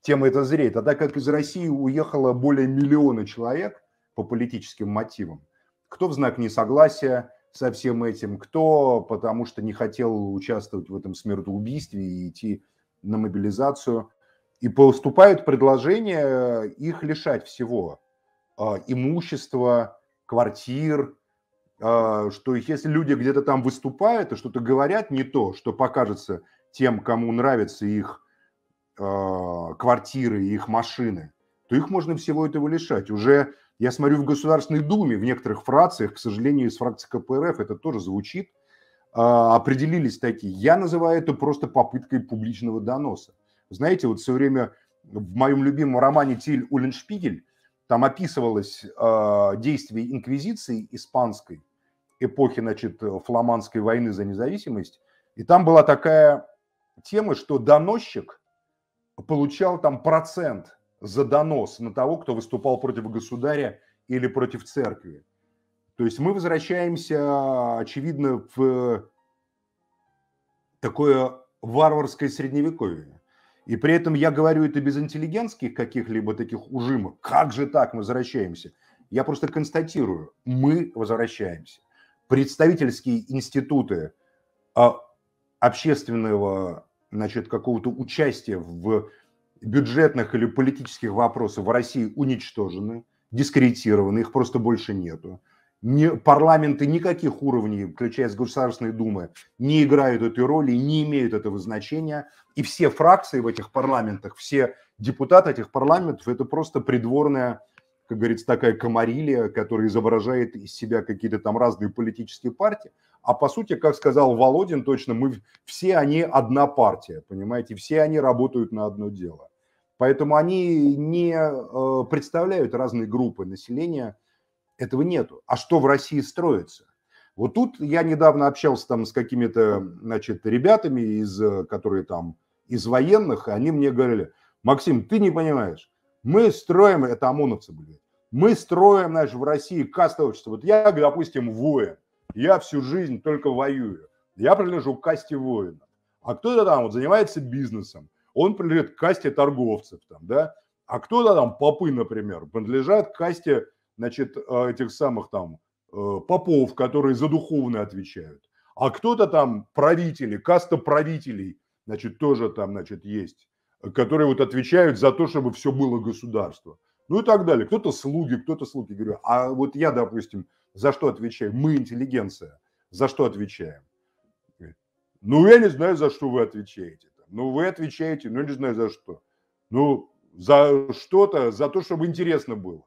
Тема это зреет. А так как из России уехало более миллиона человек по политическим мотивам, кто в знак несогласия со всем этим, кто потому что не хотел участвовать в этом смертоубийстве и идти на мобилизацию. И поступают предложения их лишать всего э, имущества, квартир, а, что если люди где-то там выступают и что-то говорят не то, что покажется тем, кому нравятся их а, квартиры и их машины, то их можно всего этого лишать. Уже я смотрю в Государственной Думе, в некоторых фракциях, к сожалению, из фракции КПРФ это тоже звучит, а, определились такие. Я называю это просто попыткой публичного доноса. Знаете, вот все время в моем любимом романе «Тиль Уллиншпигель» Там описывалось э, действие инквизиции испанской эпохи, значит, фламандской войны за независимость. И там была такая тема, что доносчик получал там процент за донос на того, кто выступал против государя или против церкви. То есть мы возвращаемся, очевидно, в такое варварское средневековье. И при этом я говорю это без интеллигентских каких-либо таких ужимок. Как же так мы возвращаемся? Я просто констатирую, мы возвращаемся. Представительские институты а, общественного значит, какого-то участия в бюджетных или политических вопросах в России уничтожены, дискредитированы, их просто больше нету не, парламенты никаких уровней, включая с Государственной Думы, не играют этой роли, не имеют этого значения. И все фракции в этих парламентах, все депутаты этих парламентов – это просто придворная, как говорится, такая комарилия, которая изображает из себя какие-то там разные политические партии. А по сути, как сказал Володин точно, мы все они одна партия, понимаете, все они работают на одно дело. Поэтому они не э, представляют разные группы населения – этого нету. А что в России строится? Вот тут я недавно общался там с какими-то, значит, ребятами, из, э, которые там из военных, и они мне говорили, Максим, ты не понимаешь, мы строим, это ОМОНовцы были, мы строим, знаешь, в России кастовое общество. Вот я, допустим, воин, я всю жизнь только воюю, я принадлежу к касте воинов, А кто-то там вот занимается бизнесом, он принадлежит к касте торговцев, там, да, а кто-то там, попы, например, принадлежат к касте значит, а, этих самых там э, попов, которые за духовное отвечают. А кто-то там правители, каста правителей, значит, тоже там, значит, есть, которые вот отвечают за то, чтобы все было государство. Ну и так далее. Кто-то слуги, кто-то слуги. Говорю, а вот я, допустим, за что отвечаю? Мы интеллигенция. За что отвечаем? Ну, я не знаю, за что вы отвечаете. Ну, вы отвечаете, но ну, я не знаю за что. Ну, за что-то, за то, чтобы интересно было.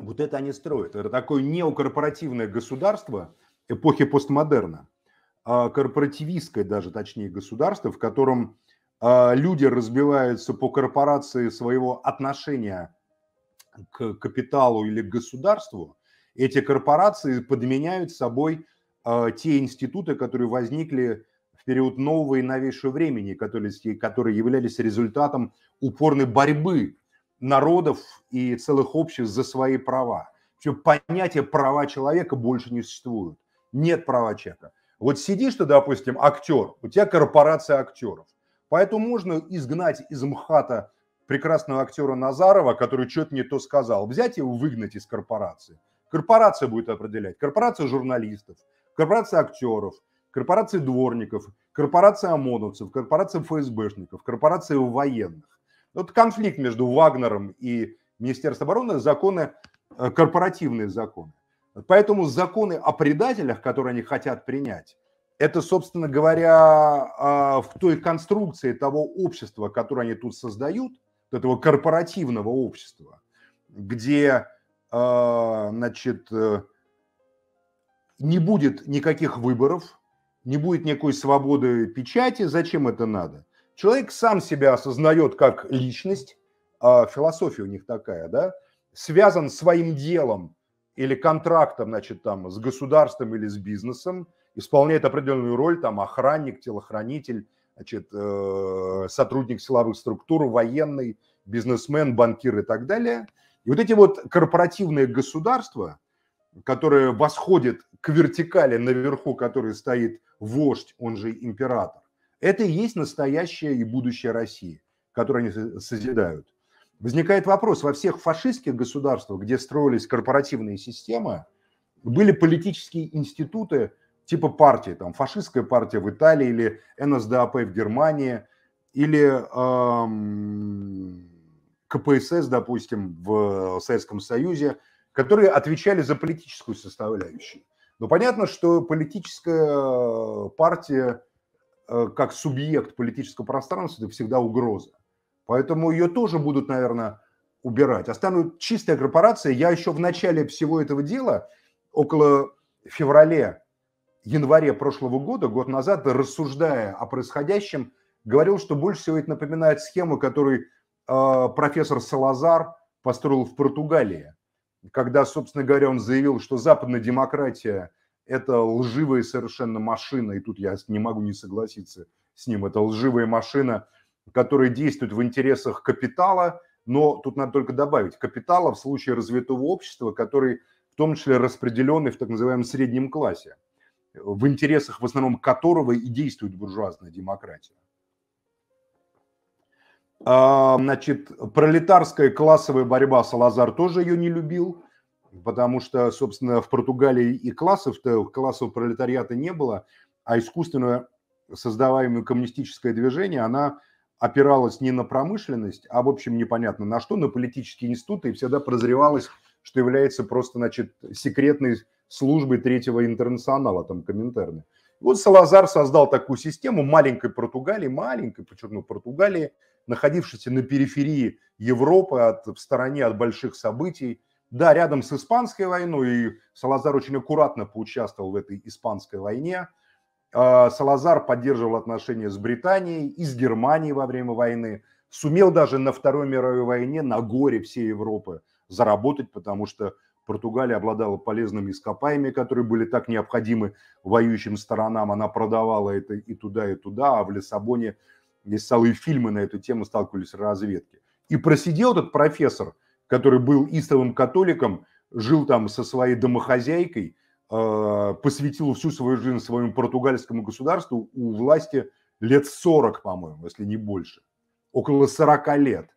Вот это они строят. Это такое неокорпоративное государство эпохи постмодерна, а корпоративистское даже, точнее, государство, в котором а, люди разбиваются по корпорации своего отношения к капиталу или к государству. Эти корпорации подменяют собой а, те институты, которые возникли в период нового и новейшего времени, которые, которые являлись результатом упорной борьбы народов и целых обществ за свои права. Все понятие права человека больше не существует. Нет права человека. Вот сидишь ты, допустим, актер, у тебя корпорация актеров. Поэтому можно изгнать из МХАТа прекрасного актера Назарова, который что-то не то сказал, взять его выгнать из корпорации. Корпорация будет определять. Корпорация журналистов, корпорация актеров, корпорация дворников, корпорация ОМОНовцев, корпорация ФСБшников, корпорация военных. Вот ну, конфликт между Вагнером и Министерством обороны, законы, э, корпоративные законы. Поэтому законы о предателях, которые они хотят принять, это, собственно говоря, а, в той конструкции того общества, которое они тут создают, этого корпоративного общества, где, а, значит, э, не будет никаких выборов, не будет никакой свободы печати, зачем это надо? Человек сам себя осознает как личность, а философия у них такая, да, связан своим делом или контрактом, значит, там, с государством или с бизнесом, исполняет определенную роль, там, охранник, телохранитель, значит, э, сотрудник силовых структур, военный, бизнесмен, банкир и так далее. И вот эти вот корпоративные государства, которые восходят к вертикали наверху, который стоит вождь, он же император, это и есть настоящая и будущая России, которую они созидают. Возникает вопрос, во всех фашистских государствах, где строились корпоративные системы, были политические институты типа партии, там фашистская партия в Италии или НСДАП в Германии, или эм, КПСС, допустим, в э, Советском Союзе, которые отвечали за политическую составляющую. Но понятно, что политическая э, партия Э, как субъект политического пространства, это всегда угроза. Поэтому ее тоже будут, наверное, убирать. Останут чистая корпорация. Я еще в начале всего этого дела, около февраля, январе прошлого года, год назад, рассуждая о происходящем, говорил, что больше всего это напоминает схему, которую э, профессор Салазар построил в Португалии, когда, собственно говоря, он заявил, что западная демократия – это лживая совершенно машина, и тут я не могу не согласиться с ним, это лживая машина, которая действует в интересах капитала, но тут надо только добавить, капитала в случае развитого общества, который в том числе распределенный в так называемом среднем классе, в интересах в основном которого и действует буржуазная демократия. А, значит, пролетарская классовая борьба Салазар тоже ее не любил потому что, собственно, в Португалии и классов-то, классов пролетариата не было, а искусственно создаваемое коммунистическое движение, она опиралась не на промышленность, а, в общем, непонятно на что, на политические институты, и всегда прозревалось, что является просто, значит, секретной службой третьего интернационала, там, Коминтерны. Вот Салазар создал такую систему маленькой Португалии, маленькой, подчеркну, Португалии, находившейся на периферии Европы, от, в стороне от больших событий, да, рядом с Испанской войной, и Салазар очень аккуратно поучаствовал в этой Испанской войне. А, Салазар поддерживал отношения с Британией и с Германией во время войны. Сумел даже на Второй мировой войне на горе всей Европы заработать, потому что Португалия обладала полезными ископаемыми, которые были так необходимы воюющим сторонам. Она продавала это и туда, и туда, а в Лиссабоне есть целые фильмы на эту тему, сталкивались разведки. И просидел этот профессор – который был истовым католиком, жил там со своей домохозяйкой, а, посвятил всю свою жизнь своему португальскому государству у власти лет 40, по-моему, если не больше. Около 40 лет.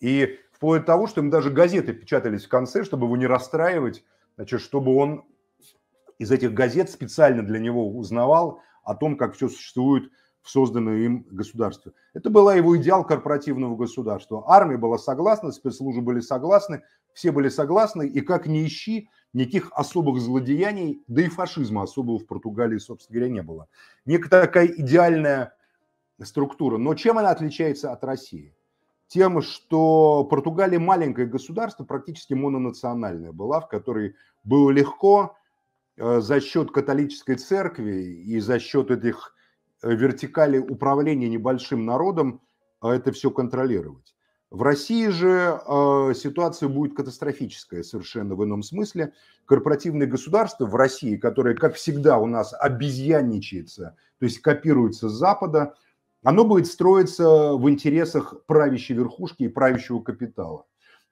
И вплоть до того, что им даже газеты печатались в конце, чтобы его не расстраивать, значит, чтобы он из этих газет специально для него узнавал о том, как все существует в созданное им государство. Это была его идеал корпоративного государства. Армия была согласна, спецслужбы были согласны, все были согласны, и как ни ищи, никаких особых злодеяний, да и фашизма особого в Португалии, собственно говоря, не было. Некая такая идеальная структура. Но чем она отличается от России? Тем, что Португалия маленькое государство, практически мононациональное была, в которой было легко э, за счет католической церкви и за счет этих Э, вертикали управления небольшим народом а это все контролировать. В России же э, ситуация будет катастрофическая совершенно в ином смысле. Корпоративное государство в России, которое, как всегда, у нас обезьянничается, то есть копируется с Запада, оно будет строиться в интересах правящей верхушки и правящего капитала.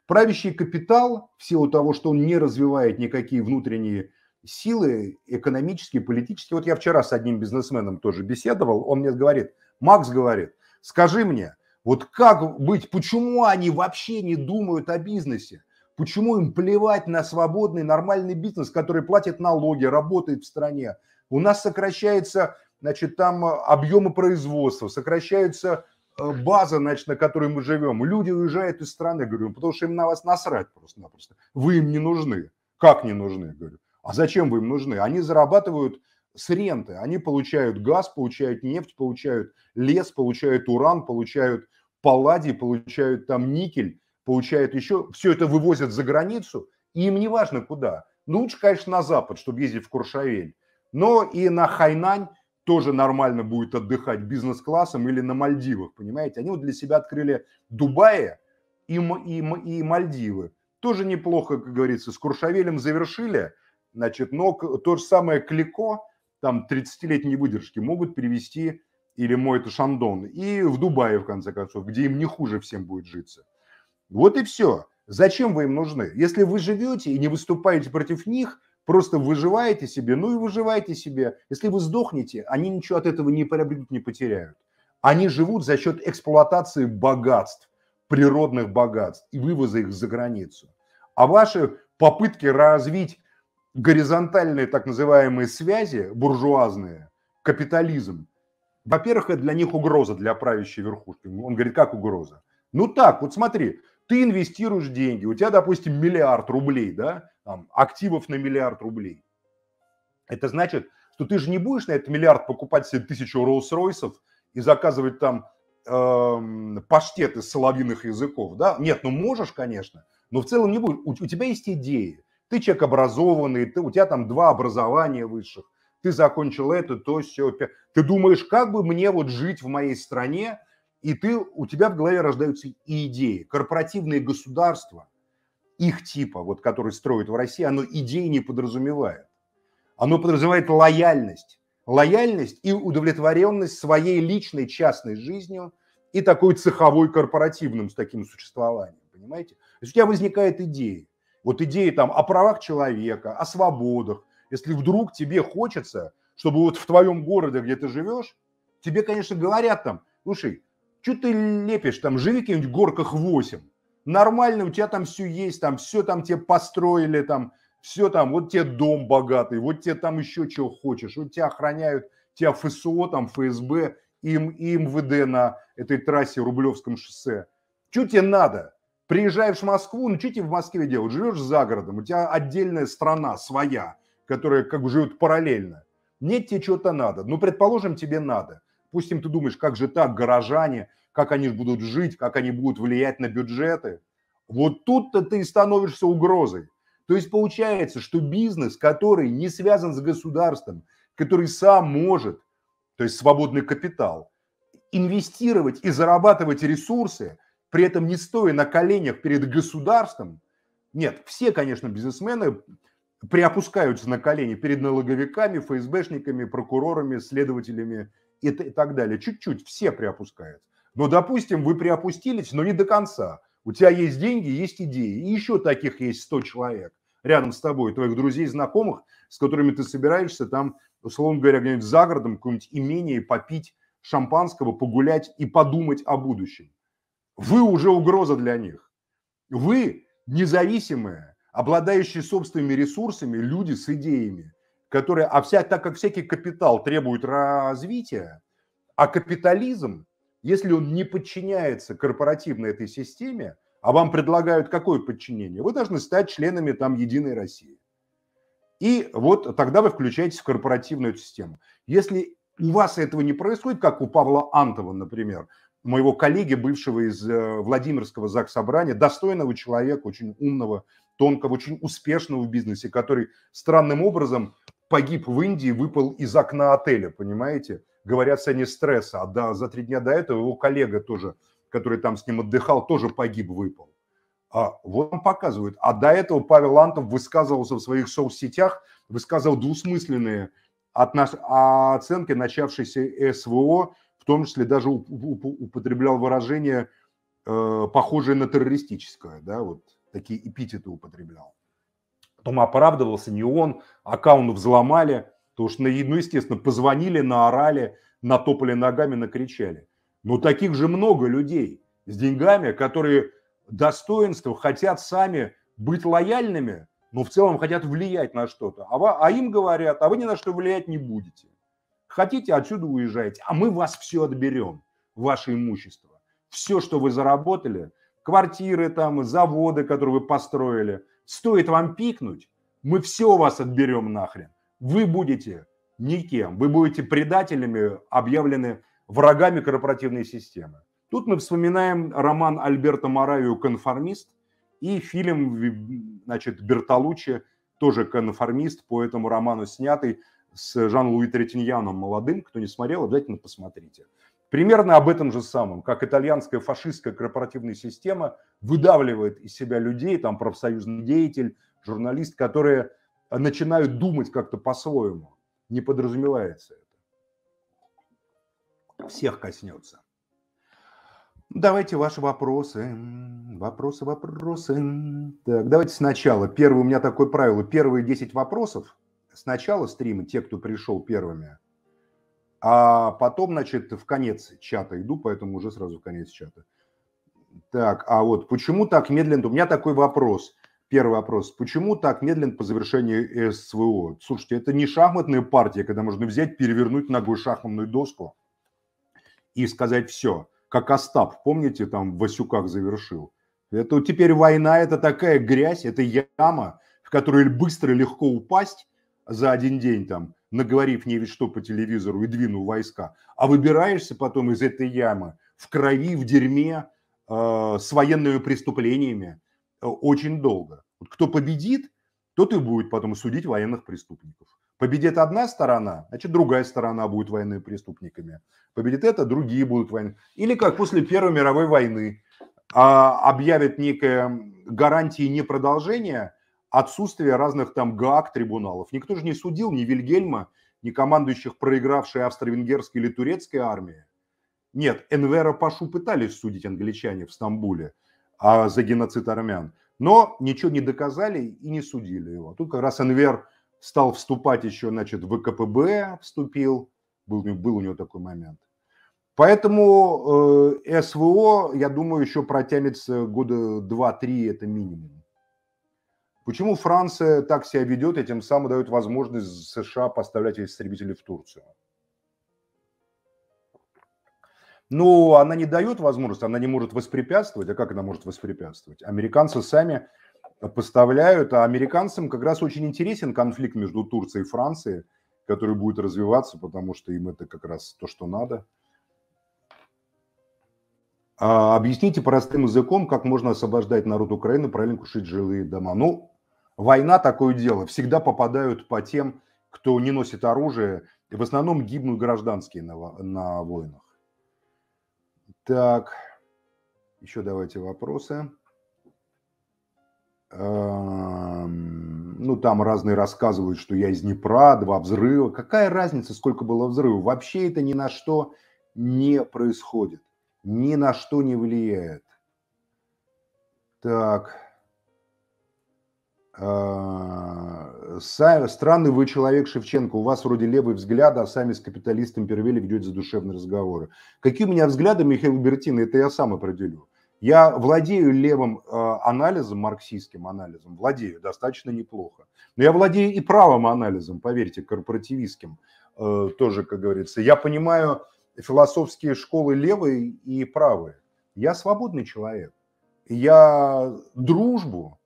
Правящий капитал, в силу того, что он не развивает никакие внутренние силы экономические, политические. Вот я вчера с одним бизнесменом тоже беседовал, он мне говорит, Макс говорит, скажи мне, вот как быть, почему они вообще не думают о бизнесе? Почему им плевать на свободный нормальный бизнес, который платит налоги, работает в стране? У нас сокращается, значит, там э, объемы производства, сокращаются э, база, значит, на которой мы живем. Люди уезжают из страны, говорю, «Ну, потому что им на вас насрать просто-напросто. Вы им не нужны. Как не нужны, говорю. А зачем вы им нужны? Они зарабатывают с ренты. Они получают газ, получают нефть, получают лес, получают уран, получают палладий, получают там никель, получают еще. Все это вывозят за границу, и им не важно куда. Ну, лучше, конечно, на запад, чтобы ездить в Куршавель. Но и на Хайнань тоже нормально будет отдыхать бизнес-классом или на Мальдивах, понимаете? Они вот для себя открыли Дубаи и, и, и Мальдивы. Тоже неплохо, как говорится, с Куршавелем завершили – Значит, но то же самое клико, там 30-летние выдержки могут перевести, или мой это Шандон, и в Дубае, в конце концов, где им не хуже всем будет житься. Вот и все. Зачем вы им нужны? Если вы живете и не выступаете против них, просто выживаете себе, ну и выживаете себе. Если вы сдохнете, они ничего от этого не приобретут, не потеряют. Они живут за счет эксплуатации богатств, природных богатств и вывоза их за границу. А ваши попытки развить горизонтальные так называемые связи буржуазные, капитализм, во-первых, это для них угроза, для правящей верхушки. Он говорит, как угроза? Ну так, вот смотри, ты инвестируешь деньги, у тебя, допустим, миллиард рублей, да, там, активов на миллиард рублей. Это значит, что ты же не будешь на этот миллиард покупать себе тысячу Роллс-Ройсов и заказывать там эм, паштет из соловьиных языков, да? Нет, ну можешь, конечно, но в целом не будешь. У, у тебя есть идеи, ты человек образованный, ты, у тебя там два образования высших, ты закончил это, то, все. Ты думаешь, как бы мне вот жить в моей стране, и ты, у тебя в голове рождаются и идеи. Корпоративные государства, их типа, вот, которые строят в России, оно идеи не подразумевает. Оно подразумевает лояльность. Лояльность и удовлетворенность своей личной частной жизнью и такой цеховой корпоративным с таким существованием, понимаете? То есть у тебя возникает идея вот идеи там о правах человека, о свободах, если вдруг тебе хочется, чтобы вот в твоем городе, где ты живешь, тебе, конечно, говорят там, слушай, что ты лепишь там, живи где нибудь горках 8, нормально, у тебя там все есть, там все там тебе построили, там все там, вот тебе дом богатый, вот тебе там еще чего хочешь, вот тебя охраняют, тебя ФСО, там ФСБ, и МВД на этой трассе Рублевском шоссе. Что тебе надо? приезжаешь в Москву, ну что тебе в Москве делать? Живешь за городом, у тебя отдельная страна своя, которая как бы живет параллельно. Нет, тебе чего-то надо. Ну, предположим, тебе надо. Пусть им ты думаешь, как же так, горожане, как они будут жить, как они будут влиять на бюджеты. Вот тут-то ты и становишься угрозой. То есть получается, что бизнес, который не связан с государством, который сам может, то есть свободный капитал, инвестировать и зарабатывать ресурсы – при этом не стоя на коленях перед государством. Нет, все, конечно, бизнесмены приопускаются на колени перед налоговиками, ФСБшниками, прокурорами, следователями и, так далее. Чуть-чуть все приопускаются. Но, допустим, вы приопустились, но не до конца. У тебя есть деньги, есть идеи. И еще таких есть 100 человек рядом с тобой, твоих друзей, знакомых, с которыми ты собираешься там, условно говоря, где-нибудь за городом, какое-нибудь имение попить шампанского, погулять и подумать о будущем. Вы уже угроза для них. Вы независимые, обладающие собственными ресурсами, люди с идеями, которые, а вся, так как всякий капитал требует развития, а капитализм, если он не подчиняется корпоративной этой системе, а вам предлагают какое подчинение, вы должны стать членами там Единой России. И вот тогда вы включаетесь в корпоративную систему. Если у вас этого не происходит, как у Павла Антова, например, моего коллеги, бывшего из э, Владимирского ЗАГС Собрания, достойного человека, очень умного, тонкого, очень успешного в бизнесе, который странным образом погиб в Индии, выпал из окна отеля, понимаете? Говорят, о цене стресса. А да, за три дня до этого его коллега тоже, который там с ним отдыхал, тоже погиб, выпал. А, вот он показывает. А до этого Павел Антов высказывался в своих соцсетях, высказывал двусмысленные от оценки начавшейся СВО в том числе даже употреблял выражение, э, похожее на террористическое, да, вот такие эпитеты употреблял. Потом оправдывался не он, аккаунт взломали, потому что, ну, ну, естественно, позвонили, наорали, натопали ногами, накричали. Но таких же много людей с деньгами, которые достоинства хотят сами быть лояльными, но в целом хотят влиять на что-то. А, а им говорят, а вы ни на что влиять не будете. Хотите, отсюда уезжайте, а мы вас все отберем, ваше имущество. Все, что вы заработали, квартиры там, заводы, которые вы построили, стоит вам пикнуть, мы все вас отберем нахрен. Вы будете никем, вы будете предателями, объявлены врагами корпоративной системы. Тут мы вспоминаем роман Альберта Моравио «Конформист» и фильм значит, Бертолуччи, тоже «Конформист», по этому роману снятый, с Жан-Луи Третиньяном молодым. Кто не смотрел, обязательно посмотрите. Примерно об этом же самом, как итальянская фашистская корпоративная система выдавливает из себя людей, там профсоюзный деятель, журналист, которые начинают думать как-то по-своему. Не подразумевается это. Всех коснется. Давайте ваши вопросы. Вопросы, вопросы. Так, давайте сначала. первый у меня такое правило. Первые 10 вопросов – сначала начала стрима, те, кто пришел первыми, а потом, значит, в конец чата иду, поэтому уже сразу в конец чата. Так, а вот почему так медленно? У меня такой вопрос. Первый вопрос. Почему так медленно по завершению СВО? Слушайте, это не шахматная партия, когда можно взять, перевернуть ногой шахматную доску и сказать все. Как Остап, помните, там в Васюках завершил. Это теперь война, это такая грязь, это яма, в которую быстро легко упасть, за один день там, наговорив не ведь что по телевизору и двинул войска, а выбираешься потом из этой ямы в крови, в дерьме, э, с военными преступлениями э, очень долго. Вот кто победит, тот и будет потом судить военных преступников. Победит одна сторона, значит, другая сторона будет военными преступниками. Победит это, другие будут войны. Или как после Первой мировой войны а, объявят некое гарантии непродолжения – отсутствие разных там ГАК трибуналов. Никто же не судил ни Вильгельма, ни командующих проигравшей австро-венгерской или турецкой армии. Нет, Энвера Пашу пытались судить англичане в Стамбуле а, за геноцид армян, но ничего не доказали и не судили его. Тут как раз Энвер стал вступать еще, значит, в КПБ вступил, был, был у него такой момент. Поэтому э, СВО, я думаю, еще протянется года 2-3, это минимум. Почему Франция так себя ведет и тем самым дает возможность США поставлять истребители в Турцию? Ну, она не дает возможности, она не может воспрепятствовать. А как она может воспрепятствовать? Американцы сами поставляют, а американцам как раз очень интересен конфликт между Турцией и Францией, который будет развиваться, потому что им это как раз то, что надо. А объясните простым языком, как можно освобождать народ Украины, правильно кушать жилые дома. Ну, Война такое дело. Всегда попадают по тем, кто не носит оружие. И в основном гибнут гражданские на, на войнах. Так, еще давайте вопросы. Эм, ну, там разные рассказывают, что я из Днепра, два взрыва. Какая разница, сколько было взрывов? Вообще это ни на что не происходит. Ни на что не влияет. Так. А, странный вы человек, Шевченко, у вас вроде левый взгляд, а сами с капиталистом Первели ведете задушевные разговоры. Какие у меня взгляды, Михаил Бертин, это я сам определю. Я владею левым а, анализом, марксистским анализом, владею достаточно неплохо. Но я владею и правым анализом, поверьте, корпоративистским э, тоже, как говорится. Я понимаю философские школы левые и правые. Я свободный человек. Я дружбу,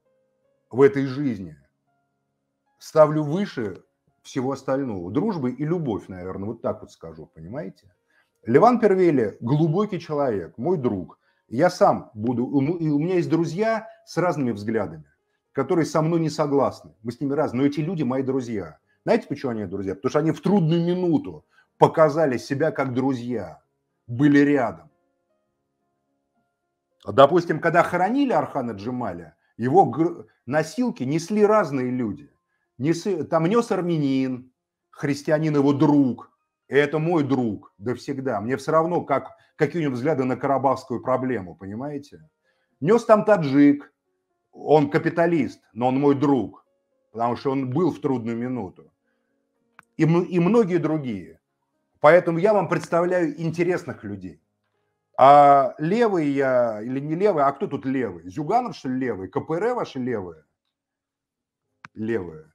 в этой жизни ставлю выше всего остального. Дружбы и любовь, наверное, вот так вот скажу, понимаете? Леван Первели – глубокий человек, мой друг. Я сам буду, и у меня есть друзья с разными взглядами, которые со мной не согласны. Мы с ними разные, но эти люди мои друзья. Знаете, почему они друзья? Потому что они в трудную минуту показали себя как друзья, были рядом. Допустим, когда хоронили Архана Джемаля, его носилки несли разные люди. Несли, там нес армянин, христианин его друг. Это мой друг, да всегда. Мне все равно, как, какие у него взгляды на карабахскую проблему, понимаете? Нес там таджик, он капиталист, но он мой друг, потому что он был в трудную минуту. И, и многие другие. Поэтому я вам представляю интересных людей. А левый я или не левый, а кто тут левый? Зюганов, что ли, левый? КПР ваши левые? Левые.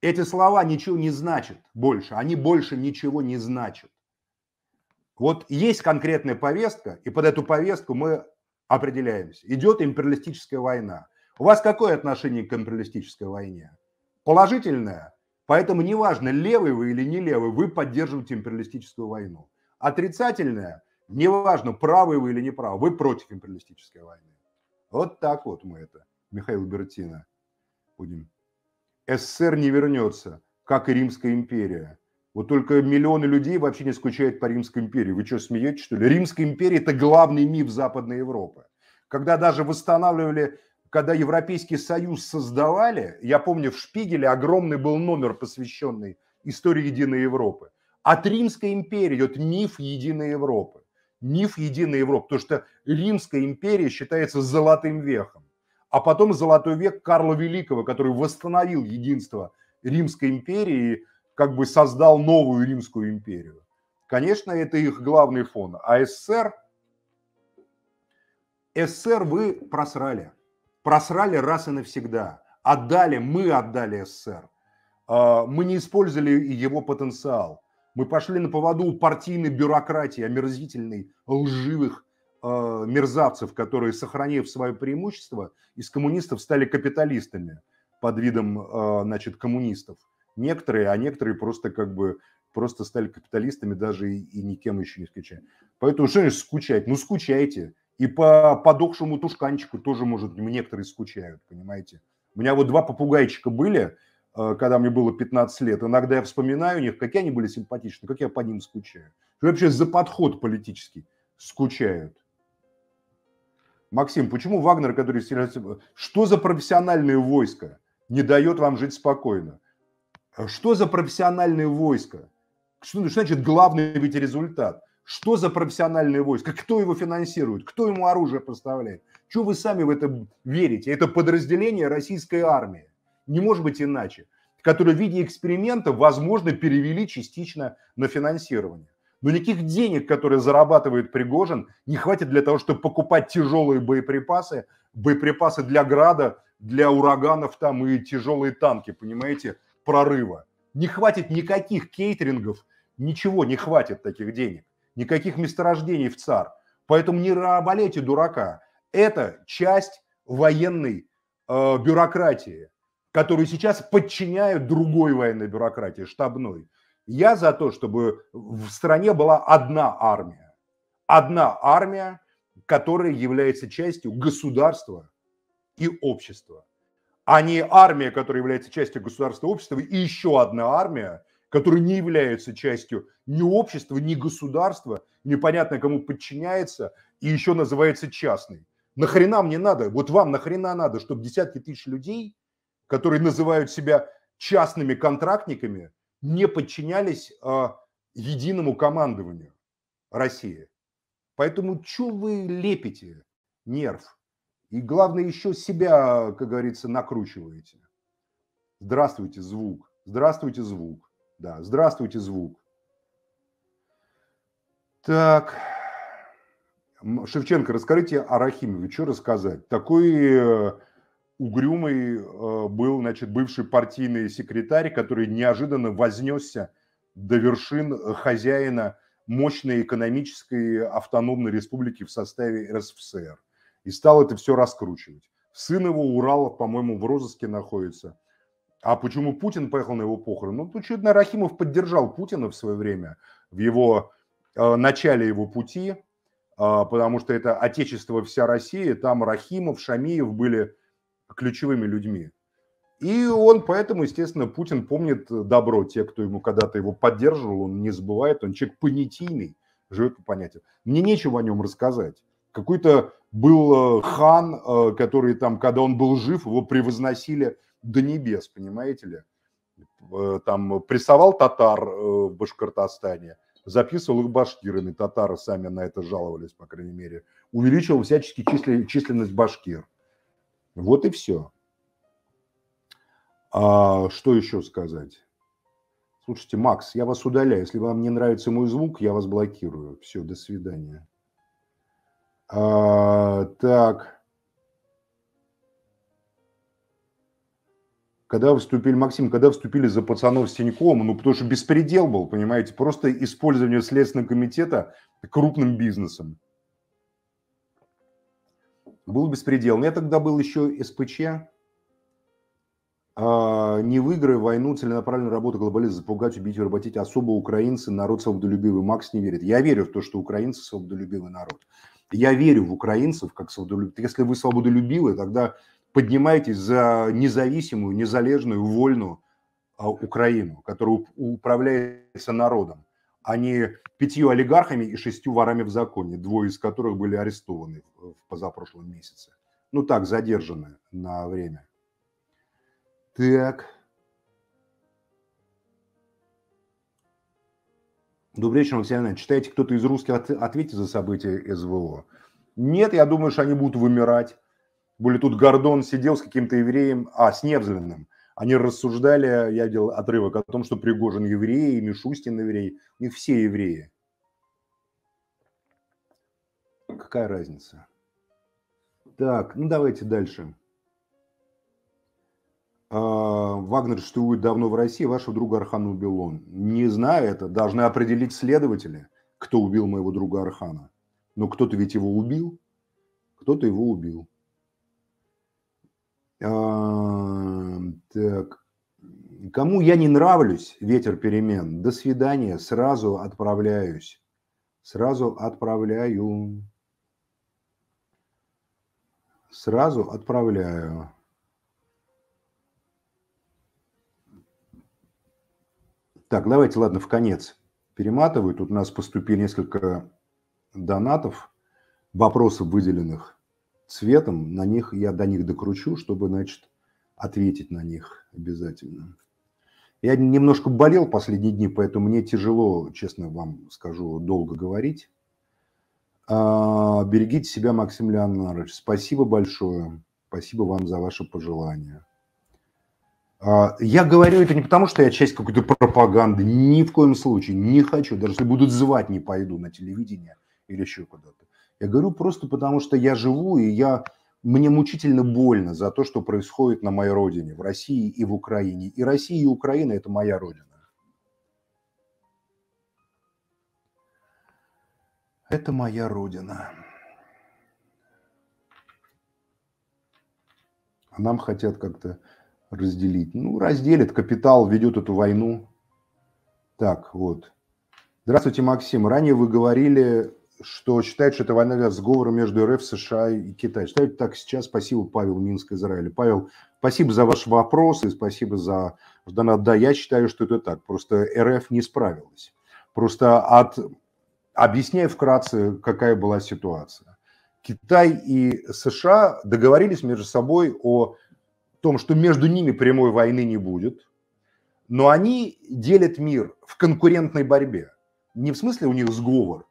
Эти слова ничего не значат больше. Они больше ничего не значат. Вот есть конкретная повестка, и под эту повестку мы определяемся. Идет империалистическая война. У вас какое отношение к империалистической войне? Положительное. Поэтому неважно, левый вы или не левый, вы поддерживаете империалистическую войну. Отрицательное. Неважно, правы вы или не правы, вы против империалистической войны. Вот так вот мы это, Михаил Бертина, будем. СССР не вернется, как и Римская империя. Вот только миллионы людей вообще не скучают по Римской империи. Вы что, смеетесь, что ли? Римская империя – это главный миф Западной Европы. Когда даже восстанавливали, когда Европейский Союз создавали, я помню, в Шпигеле огромный был номер, посвященный истории Единой Европы. От Римской империи идет миф Единой Европы миф единой Европы, потому что Римская империя считается золотым веком, а потом золотой век Карла Великого, который восстановил единство Римской империи и как бы создал новую Римскую империю. Конечно, это их главный фон. А СССР, СССР вы просрали. Просрали раз и навсегда. Отдали, мы отдали СССР. А, мы не использовали его потенциал. Мы пошли на поводу у партийной бюрократии, омерзительной, лживых э, мерзавцев, которые, сохранив свое преимущество, из коммунистов стали капиталистами под видом, э, значит, коммунистов. Некоторые, а некоторые просто как бы просто стали капиталистами даже и, и никем еще не скучая. Поэтому что же скучать? Ну, скучайте. И по подохшему тушканчику тоже, может, некоторые скучают, понимаете? У меня вот два попугайчика были, Э, когда мне было 15 лет. Иногда я вспоминаю у них, какие они были симпатичны, как я по ним скучаю. И вообще за подход политический скучают. Максим, почему Вагнер, который... Что за профессиональное войско не дает вам жить спокойно? Э, что за профессиональное войско? Что, что значит главный ведь результат? Что за профессиональное войско? Кто его финансирует? Кто ему оружие поставляет? Чего вы сами в это верите? Это подразделение российской армии не может быть иначе, которые в виде эксперимента, возможно, перевели частично на финансирование. Но никаких денег, которые зарабатывает Пригожин, не хватит для того, чтобы покупать тяжелые боеприпасы, боеприпасы для града, для ураганов там и тяжелые танки, понимаете, прорыва. Не хватит никаких кейтерингов, ничего не хватит таких денег, никаких месторождений в ЦАР. Поэтому не раболейте дурака. Это часть военной э, бюрократии которую сейчас подчиняют другой военной бюрократии, штабной. Я за то, чтобы в стране была одна армия. Одна армия, которая является частью государства и общества. А не армия, которая является частью государства и общества, и еще одна армия, которая не является частью ни общества, ни государства, непонятно кому подчиняется, и еще называется частной. Нахрена мне надо? Вот вам нахрена надо, чтобы десятки тысяч людей которые называют себя частными контрактниками, не подчинялись а, единому командованию России. Поэтому что вы лепите нерв? И главное, еще себя, как говорится, накручиваете. Здравствуйте, звук. Здравствуйте, звук. Да, здравствуйте, звук. Так. Шевченко, расскажите о Арахимову, что рассказать? Такой э, угрюмый э, был, значит, бывший партийный секретарь, который неожиданно вознесся до вершин э, хозяина мощной экономической автономной республики в составе РСФСР. И стал это все раскручивать. Сын его, Урала, по-моему, в розыске находится. А почему Путин поехал на его похороны? Ну, очевидно, Рахимов поддержал Путина в свое время, в его э, начале его пути, э, потому что это отечество вся Россия, там Рахимов, Шамиев были ключевыми людьми. И он поэтому, естественно, Путин помнит добро. Те, кто ему когда-то его поддерживал, он не забывает. Он человек понятийный, живет по понятиям. Мне нечего о нем рассказать. Какой-то был э, хан, э, который там, когда он был жив, его превозносили до небес, понимаете ли. Э, там прессовал татар в Башкортостане, записывал их башкирами. Татары сами на это жаловались, по крайней мере. Увеличивал всячески численность башкир вот и все. А что еще сказать? Слушайте, Макс, я вас удаляю. Если вам не нравится мой звук, я вас блокирую. Все, до свидания. А, так. когда вступили, Максим, когда вступили за пацанов с Тиньковым, ну, потому что беспредел был, понимаете, просто использование Следственного комитета крупным бизнесом. Был беспредел. Но я тогда был еще СПЧ. А, не выиграй войну, целенаправленную работу глобализм, запугать, убить, воработить. Особо украинцы, народ свободолюбивый. Макс не верит. Я верю в то, что украинцы свободолюбивый народ. Я верю в украинцев как свободолюбивый. Если вы свободолюбивы, тогда поднимайтесь за независимую, незалежную, вольную а, Украину, которая управляется народом а не пятью олигархами и шестью ворами в законе, двое из которых были арестованы в позапрошлом месяце. Ну так, задержаны на время. Так. Добрый вечер, Алексей Читаете, кто-то из русских ответит за события СВО? Нет, я думаю, что они будут вымирать. Более тут Гордон сидел с каким-то евреем, а, с Невзленным, они рассуждали, э, я делал отрывок о том, что Пригожин еврей, Мишустин еврей, у них все евреи. Какая разница? Так, ну давайте дальше. А, Вагнер существует давно в России, вашего друга Архана убил он. Не знаю это, должны определить следователи, кто убил моего друга Архана. Но кто-то ведь его убил, кто-то его убил. А, так. Э, кому я не нравлюсь, ветер перемен, до свидания, сразу отправляюсь. Сразу отправляю. Сразу отправляю. Так, давайте, ладно, в конец перематываю. Тут у нас поступили несколько донатов, вопросов выделенных цветом. На них я до них докручу, чтобы, значит, ответить на них обязательно. Я немножко болел последние дни, поэтому мне тяжело, честно вам скажу, долго говорить. А, берегите себя, Максим Леонардович. Спасибо большое. Спасибо вам за ваше пожелание. А, я говорю это не потому, что я часть какой-то пропаганды. Ни в коем случае не хочу. Даже если будут звать, не пойду на телевидение или еще куда-то. Я говорю просто потому, что я живу, и я мне мучительно больно за то, что происходит на моей родине, в России и в Украине. И Россия, и Украина – это моя родина. Это моя родина. А нам хотят как-то разделить. Ну, разделит, капитал ведет эту войну. Так, вот. Здравствуйте, Максим. Ранее вы говорили что считает, что это война сговора между РФ, США и Китаем. Считает так сейчас. Спасибо, Павел Минск, Израиль. Павел, спасибо за ваш вопрос и спасибо за донат. Да, я считаю, что это так. Просто РФ не справилась. Просто от... объясняю вкратце, какая была ситуация. Китай и США договорились между собой о том, что между ними прямой войны не будет, но они делят мир в конкурентной борьбе. Не в смысле у них сговор,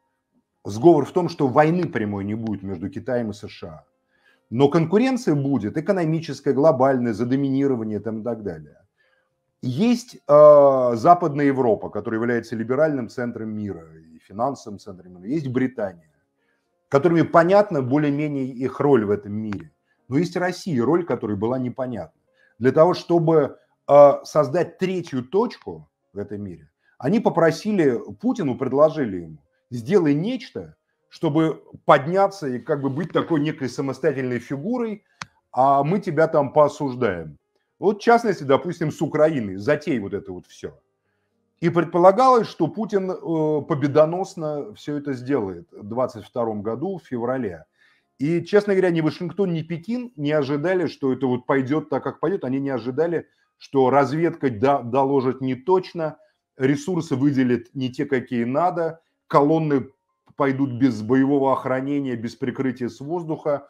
Сговор в том, что войны прямой не будет между Китаем и США. Но конкуренция будет, экономическая, глобальная, доминирование там и так далее. Есть э, Западная Европа, которая является либеральным центром мира и финансовым центром мира. Есть Британия, которыми понятна более-менее их роль в этом мире. Но есть Россия, роль которой была непонятна. Для того, чтобы э, создать третью точку в этом мире, они попросили Путину, предложили ему сделай нечто, чтобы подняться и как бы быть такой некой самостоятельной фигурой, а мы тебя там поосуждаем. Вот в частности, допустим, с Украины, затей вот это вот все. И предполагалось, что Путин э, победоносно все это сделает в 22 году, в феврале. И, честно говоря, ни Вашингтон, ни Пекин не ожидали, что это вот пойдет так, как пойдет. Они не ожидали, что разведка доложит не точно, ресурсы выделит не те, какие надо – колонны пойдут без боевого охранения, без прикрытия с воздуха,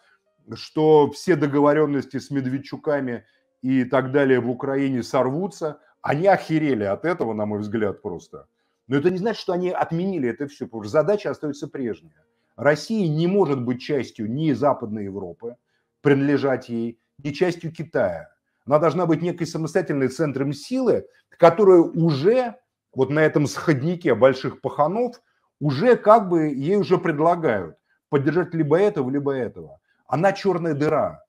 что все договоренности с Медведчуками и так далее в Украине сорвутся. Они охерели от этого, на мой взгляд, просто. Но это не значит, что они отменили это все, потому что задача остается прежняя. Россия не может быть частью ни Западной Европы, принадлежать ей, ни частью Китая. Она должна быть некой самостоятельной центром силы, которая уже вот на этом сходнике больших паханов – уже как бы ей уже предлагают поддержать либо этого, либо этого. Она черная дыра.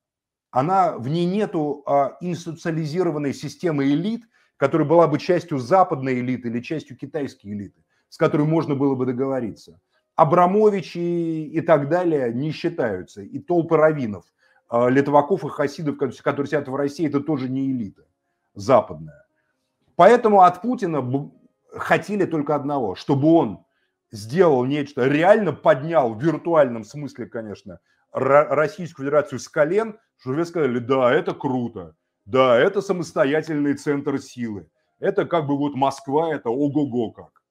Она, в ней нету а, институциализированной системы элит, которая была бы частью западной элиты или частью китайской элиты, с которой можно было бы договориться. Абрамовичи и так далее не считаются, и толпы раввинов, а, литваков и хасидов, которые сидят в России, это тоже не элита западная. Поэтому от Путина хотели только одного, чтобы он сделал нечто, реально поднял в виртуальном смысле, конечно, Российскую Федерацию с колен, что вы сказали, да, это круто, да, это самостоятельный центр силы, это как бы вот Москва, это ого-го как.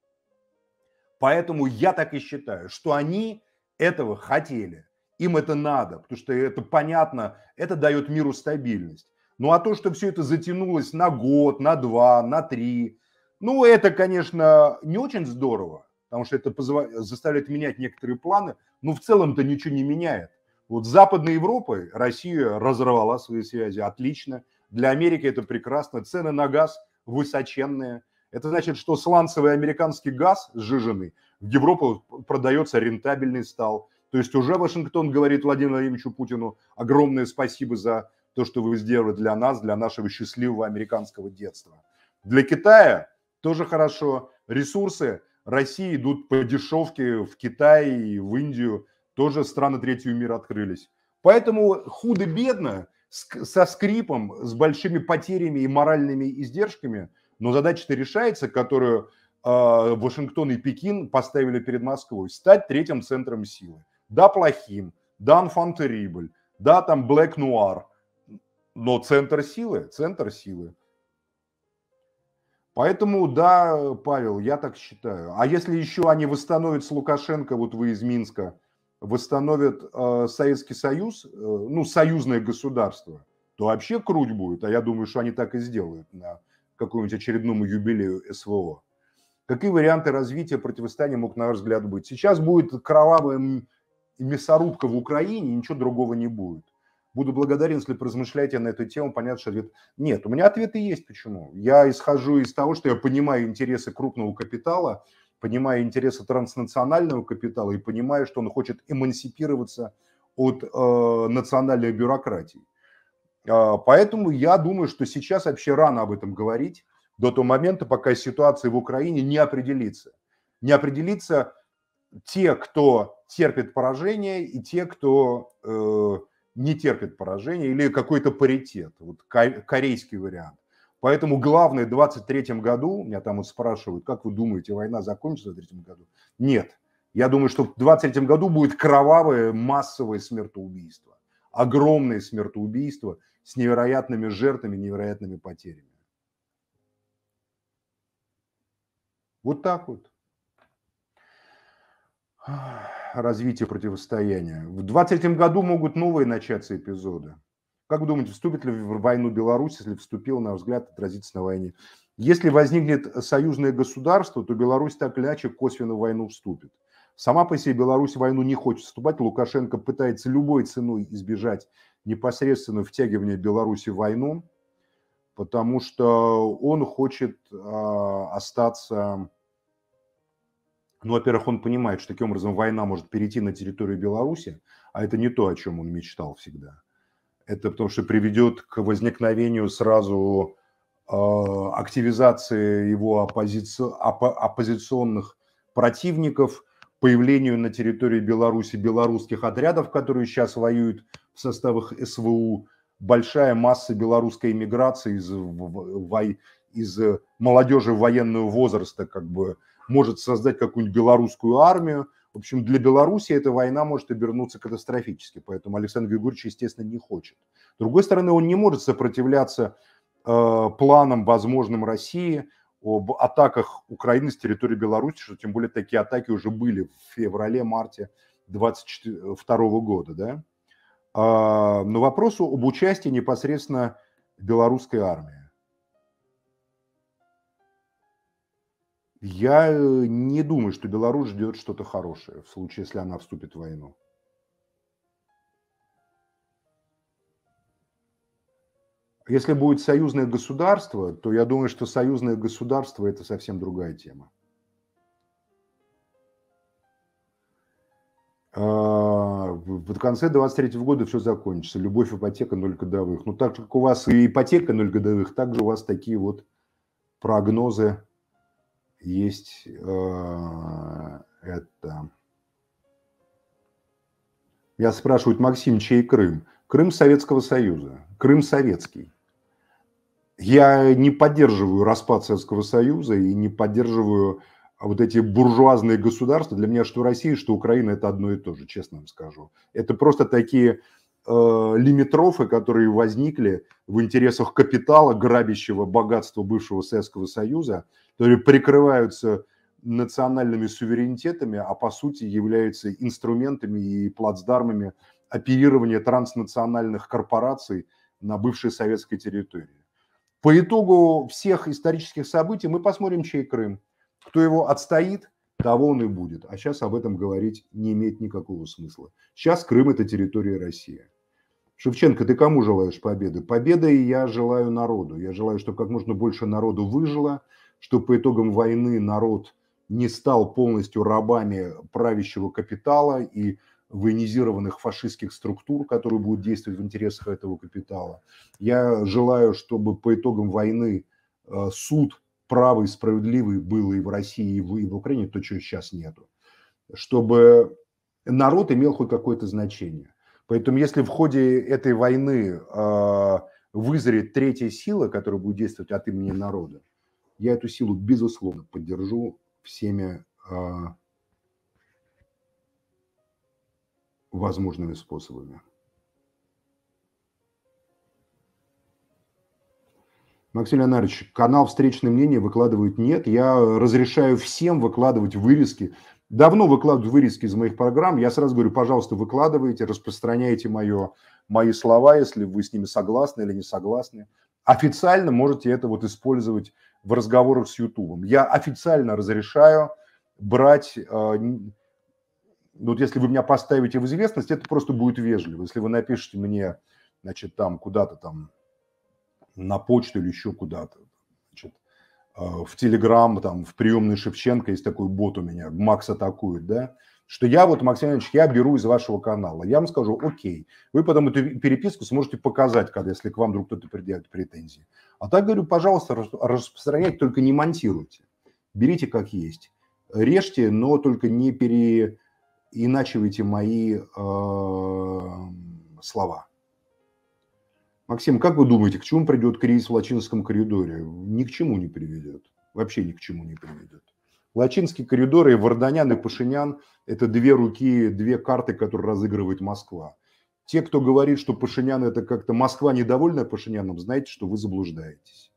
Поэтому я так и считаю, что они этого хотели, им это надо, потому что это понятно, это дает миру стабильность. Ну а то, что все это затянулось на год, на два, на три, ну это, конечно, не очень здорово, потому что это позва... заставляет менять некоторые планы, но в целом-то ничего не меняет. Вот с Западной Европой Россия разорвала свои связи, отлично. Для Америки это прекрасно. Цены на газ высоченные. Это значит, что сланцевый американский газ сжиженный в Европу продается рентабельный стал. То есть уже Вашингтон говорит Владимиру Владимировичу Путину огромное спасибо за то, что вы сделали для нас, для нашего счастливого американского детства. Для Китая тоже хорошо. Ресурсы России идут по дешевке в Китай и в Индию. Тоже страны третьего мира открылись. Поэтому худо-бедно, со скрипом, с большими потерями и моральными издержками, но задача-то решается, которую а, Вашингтон и Пекин поставили перед Москвой. Стать третьим центром силы. Да, плохим, да, инфантерибль, да, там Black Noir, но центр силы, центр силы. Поэтому, да, Павел, я так считаю. А если еще они восстановят с Лукашенко, вот вы из Минска, восстановят э, Советский Союз, э, ну, союзное государство, то вообще круть будет. А я думаю, что они так и сделают на каком-нибудь очередному юбилею СВО. Какие варианты развития противостояния мог, на ваш взгляд, быть? Сейчас будет кровавая мясорубка в Украине, ничего другого не будет. Буду благодарен, если поразмышляете на эту тему, понятно, что ответ нет. У меня ответы есть, почему. Я исхожу из того, что я понимаю интересы крупного капитала, понимаю интересы транснационального капитала и понимаю, что он хочет эмансипироваться от э, национальной бюрократии. Э, поэтому я думаю, что сейчас вообще рано об этом говорить до того момента, пока ситуация в Украине не определится. Не определится те, кто терпит поражение, и те, кто э, не терпит поражения или какой-то паритет, вот корейский вариант. Поэтому главное, в 23 году, меня там вот спрашивают, как вы думаете, война закончится в 23 году? Нет. Я думаю, что в 23 году будет кровавое массовое смертоубийство. Огромное смертоубийство с невероятными жертвами, невероятными потерями. Вот так вот развития противостояния. В 2023 году могут новые начаться эпизоды. Как вы думаете, вступит ли в войну Беларусь, если вступил, на взгляд, отразится на войне? Если возникнет союзное государство, то Беларусь так или иначе косвенно в войну вступит. Сама по себе Беларусь в войну не хочет вступать. Лукашенко пытается любой ценой избежать непосредственно втягивания Беларуси в войну, потому что он хочет э, остаться ну, во-первых, он понимает, что таким образом война может перейти на территорию Беларуси, а это не то, о чем он мечтал всегда. Это потому что приведет к возникновению сразу э, активизации его оппози... оппо... оппозиционных противников, появлению на территории Беларуси белорусских отрядов, которые сейчас воюют в составах СВУ, большая масса белорусской иммиграции из, из молодежи военного возраста, как бы может создать какую-нибудь белорусскую армию. В общем, для Беларуси эта война может обернуться катастрофически, поэтому Александр Григорьевич, естественно, не хочет. С другой стороны, он не может сопротивляться э, планам возможным России об атаках Украины с территории Беларуси, что тем более такие атаки уже были в феврале-марте 2022 года. Да? Э, но вопросу об участии непосредственно белорусской армии. Я э, не думаю, что Беларусь ждет что-то хорошее в случае, если она вступит в войну. Если будет союзное государство, то я думаю, что союзное государство – это совсем другая тема. А, в конце 23 года все закончится. Любовь, ипотека, ноль годовых. Ну, так как у вас и ипотека ноль годовых, также у вас такие вот прогнозы есть э, это... Я спрашивают Максим, чей Крым? Крым Советского Союза. Крым советский. Я не поддерживаю распад Советского Союза и не поддерживаю вот эти буржуазные государства. Для меня что Россия, что Украина – это одно и то же, честно вам скажу. Это просто такие э, лимитрофы, которые возникли в интересах капитала, грабящего богатство бывшего Советского Союза, которые прикрываются национальными суверенитетами, а по сути являются инструментами и плацдармами оперирования транснациональных корпораций на бывшей советской территории. По итогу всех исторических событий мы посмотрим, чей Крым. Кто его отстоит, того он и будет. А сейчас об этом говорить не имеет никакого смысла. Сейчас Крым – это территория России. Шевченко, ты кому желаешь победы? Победы я желаю народу. Я желаю, чтобы как можно больше народу выжило, чтобы по итогам войны народ не стал полностью рабами правящего капитала и военизированных фашистских структур, которые будут действовать в интересах этого капитала. Я желаю, чтобы по итогам войны э, суд правый, справедливый был и в России, и в, Украине, то, чего сейчас нету. Чтобы народ имел хоть какое-то значение. Поэтому если в ходе этой войны э, вызреет третья сила, которая будет действовать от имени народа, я эту силу, безусловно, поддержу всеми э, возможными способами. Максим Леонардович, канал «Встречное мнение» выкладывают нет. Я разрешаю всем выкладывать вырезки давно выкладываю вырезки из моих программ. Я сразу говорю, пожалуйста, выкладывайте, распространяйте мое, мои слова, если вы с ними согласны или не согласны. Официально можете это вот использовать в разговорах с YouTube. Я официально разрешаю брать, э, ну, вот если вы меня поставите в известность, это просто будет вежливо. Если вы напишите мне, значит, там куда-то там на почту или еще куда-то, Э, в Телеграм, там, в приемной Шевченко есть такой бот у меня, Макс атакует, да, что я вот, Максим Ильич, я беру из вашего канала. Я вам скажу, окей, вы потом эту переписку сможете показать, когда, если к вам вдруг кто-то предъявит претензии. А так говорю, пожалуйста, распространять только не монтируйте. Берите как есть. Режьте, но только не переиначивайте мои э, слова. Максим, как вы думаете, к чему придет кризис в Лачинском коридоре? Ни к чему не приведет. Вообще ни к чему не приведет. Лачинский коридор и Варданян и Пашинян – это две руки, две карты, которые разыгрывает Москва. Те, кто говорит, что Пашинян – это как-то Москва недовольна Пашиняном, знаете, что вы заблуждаетесь.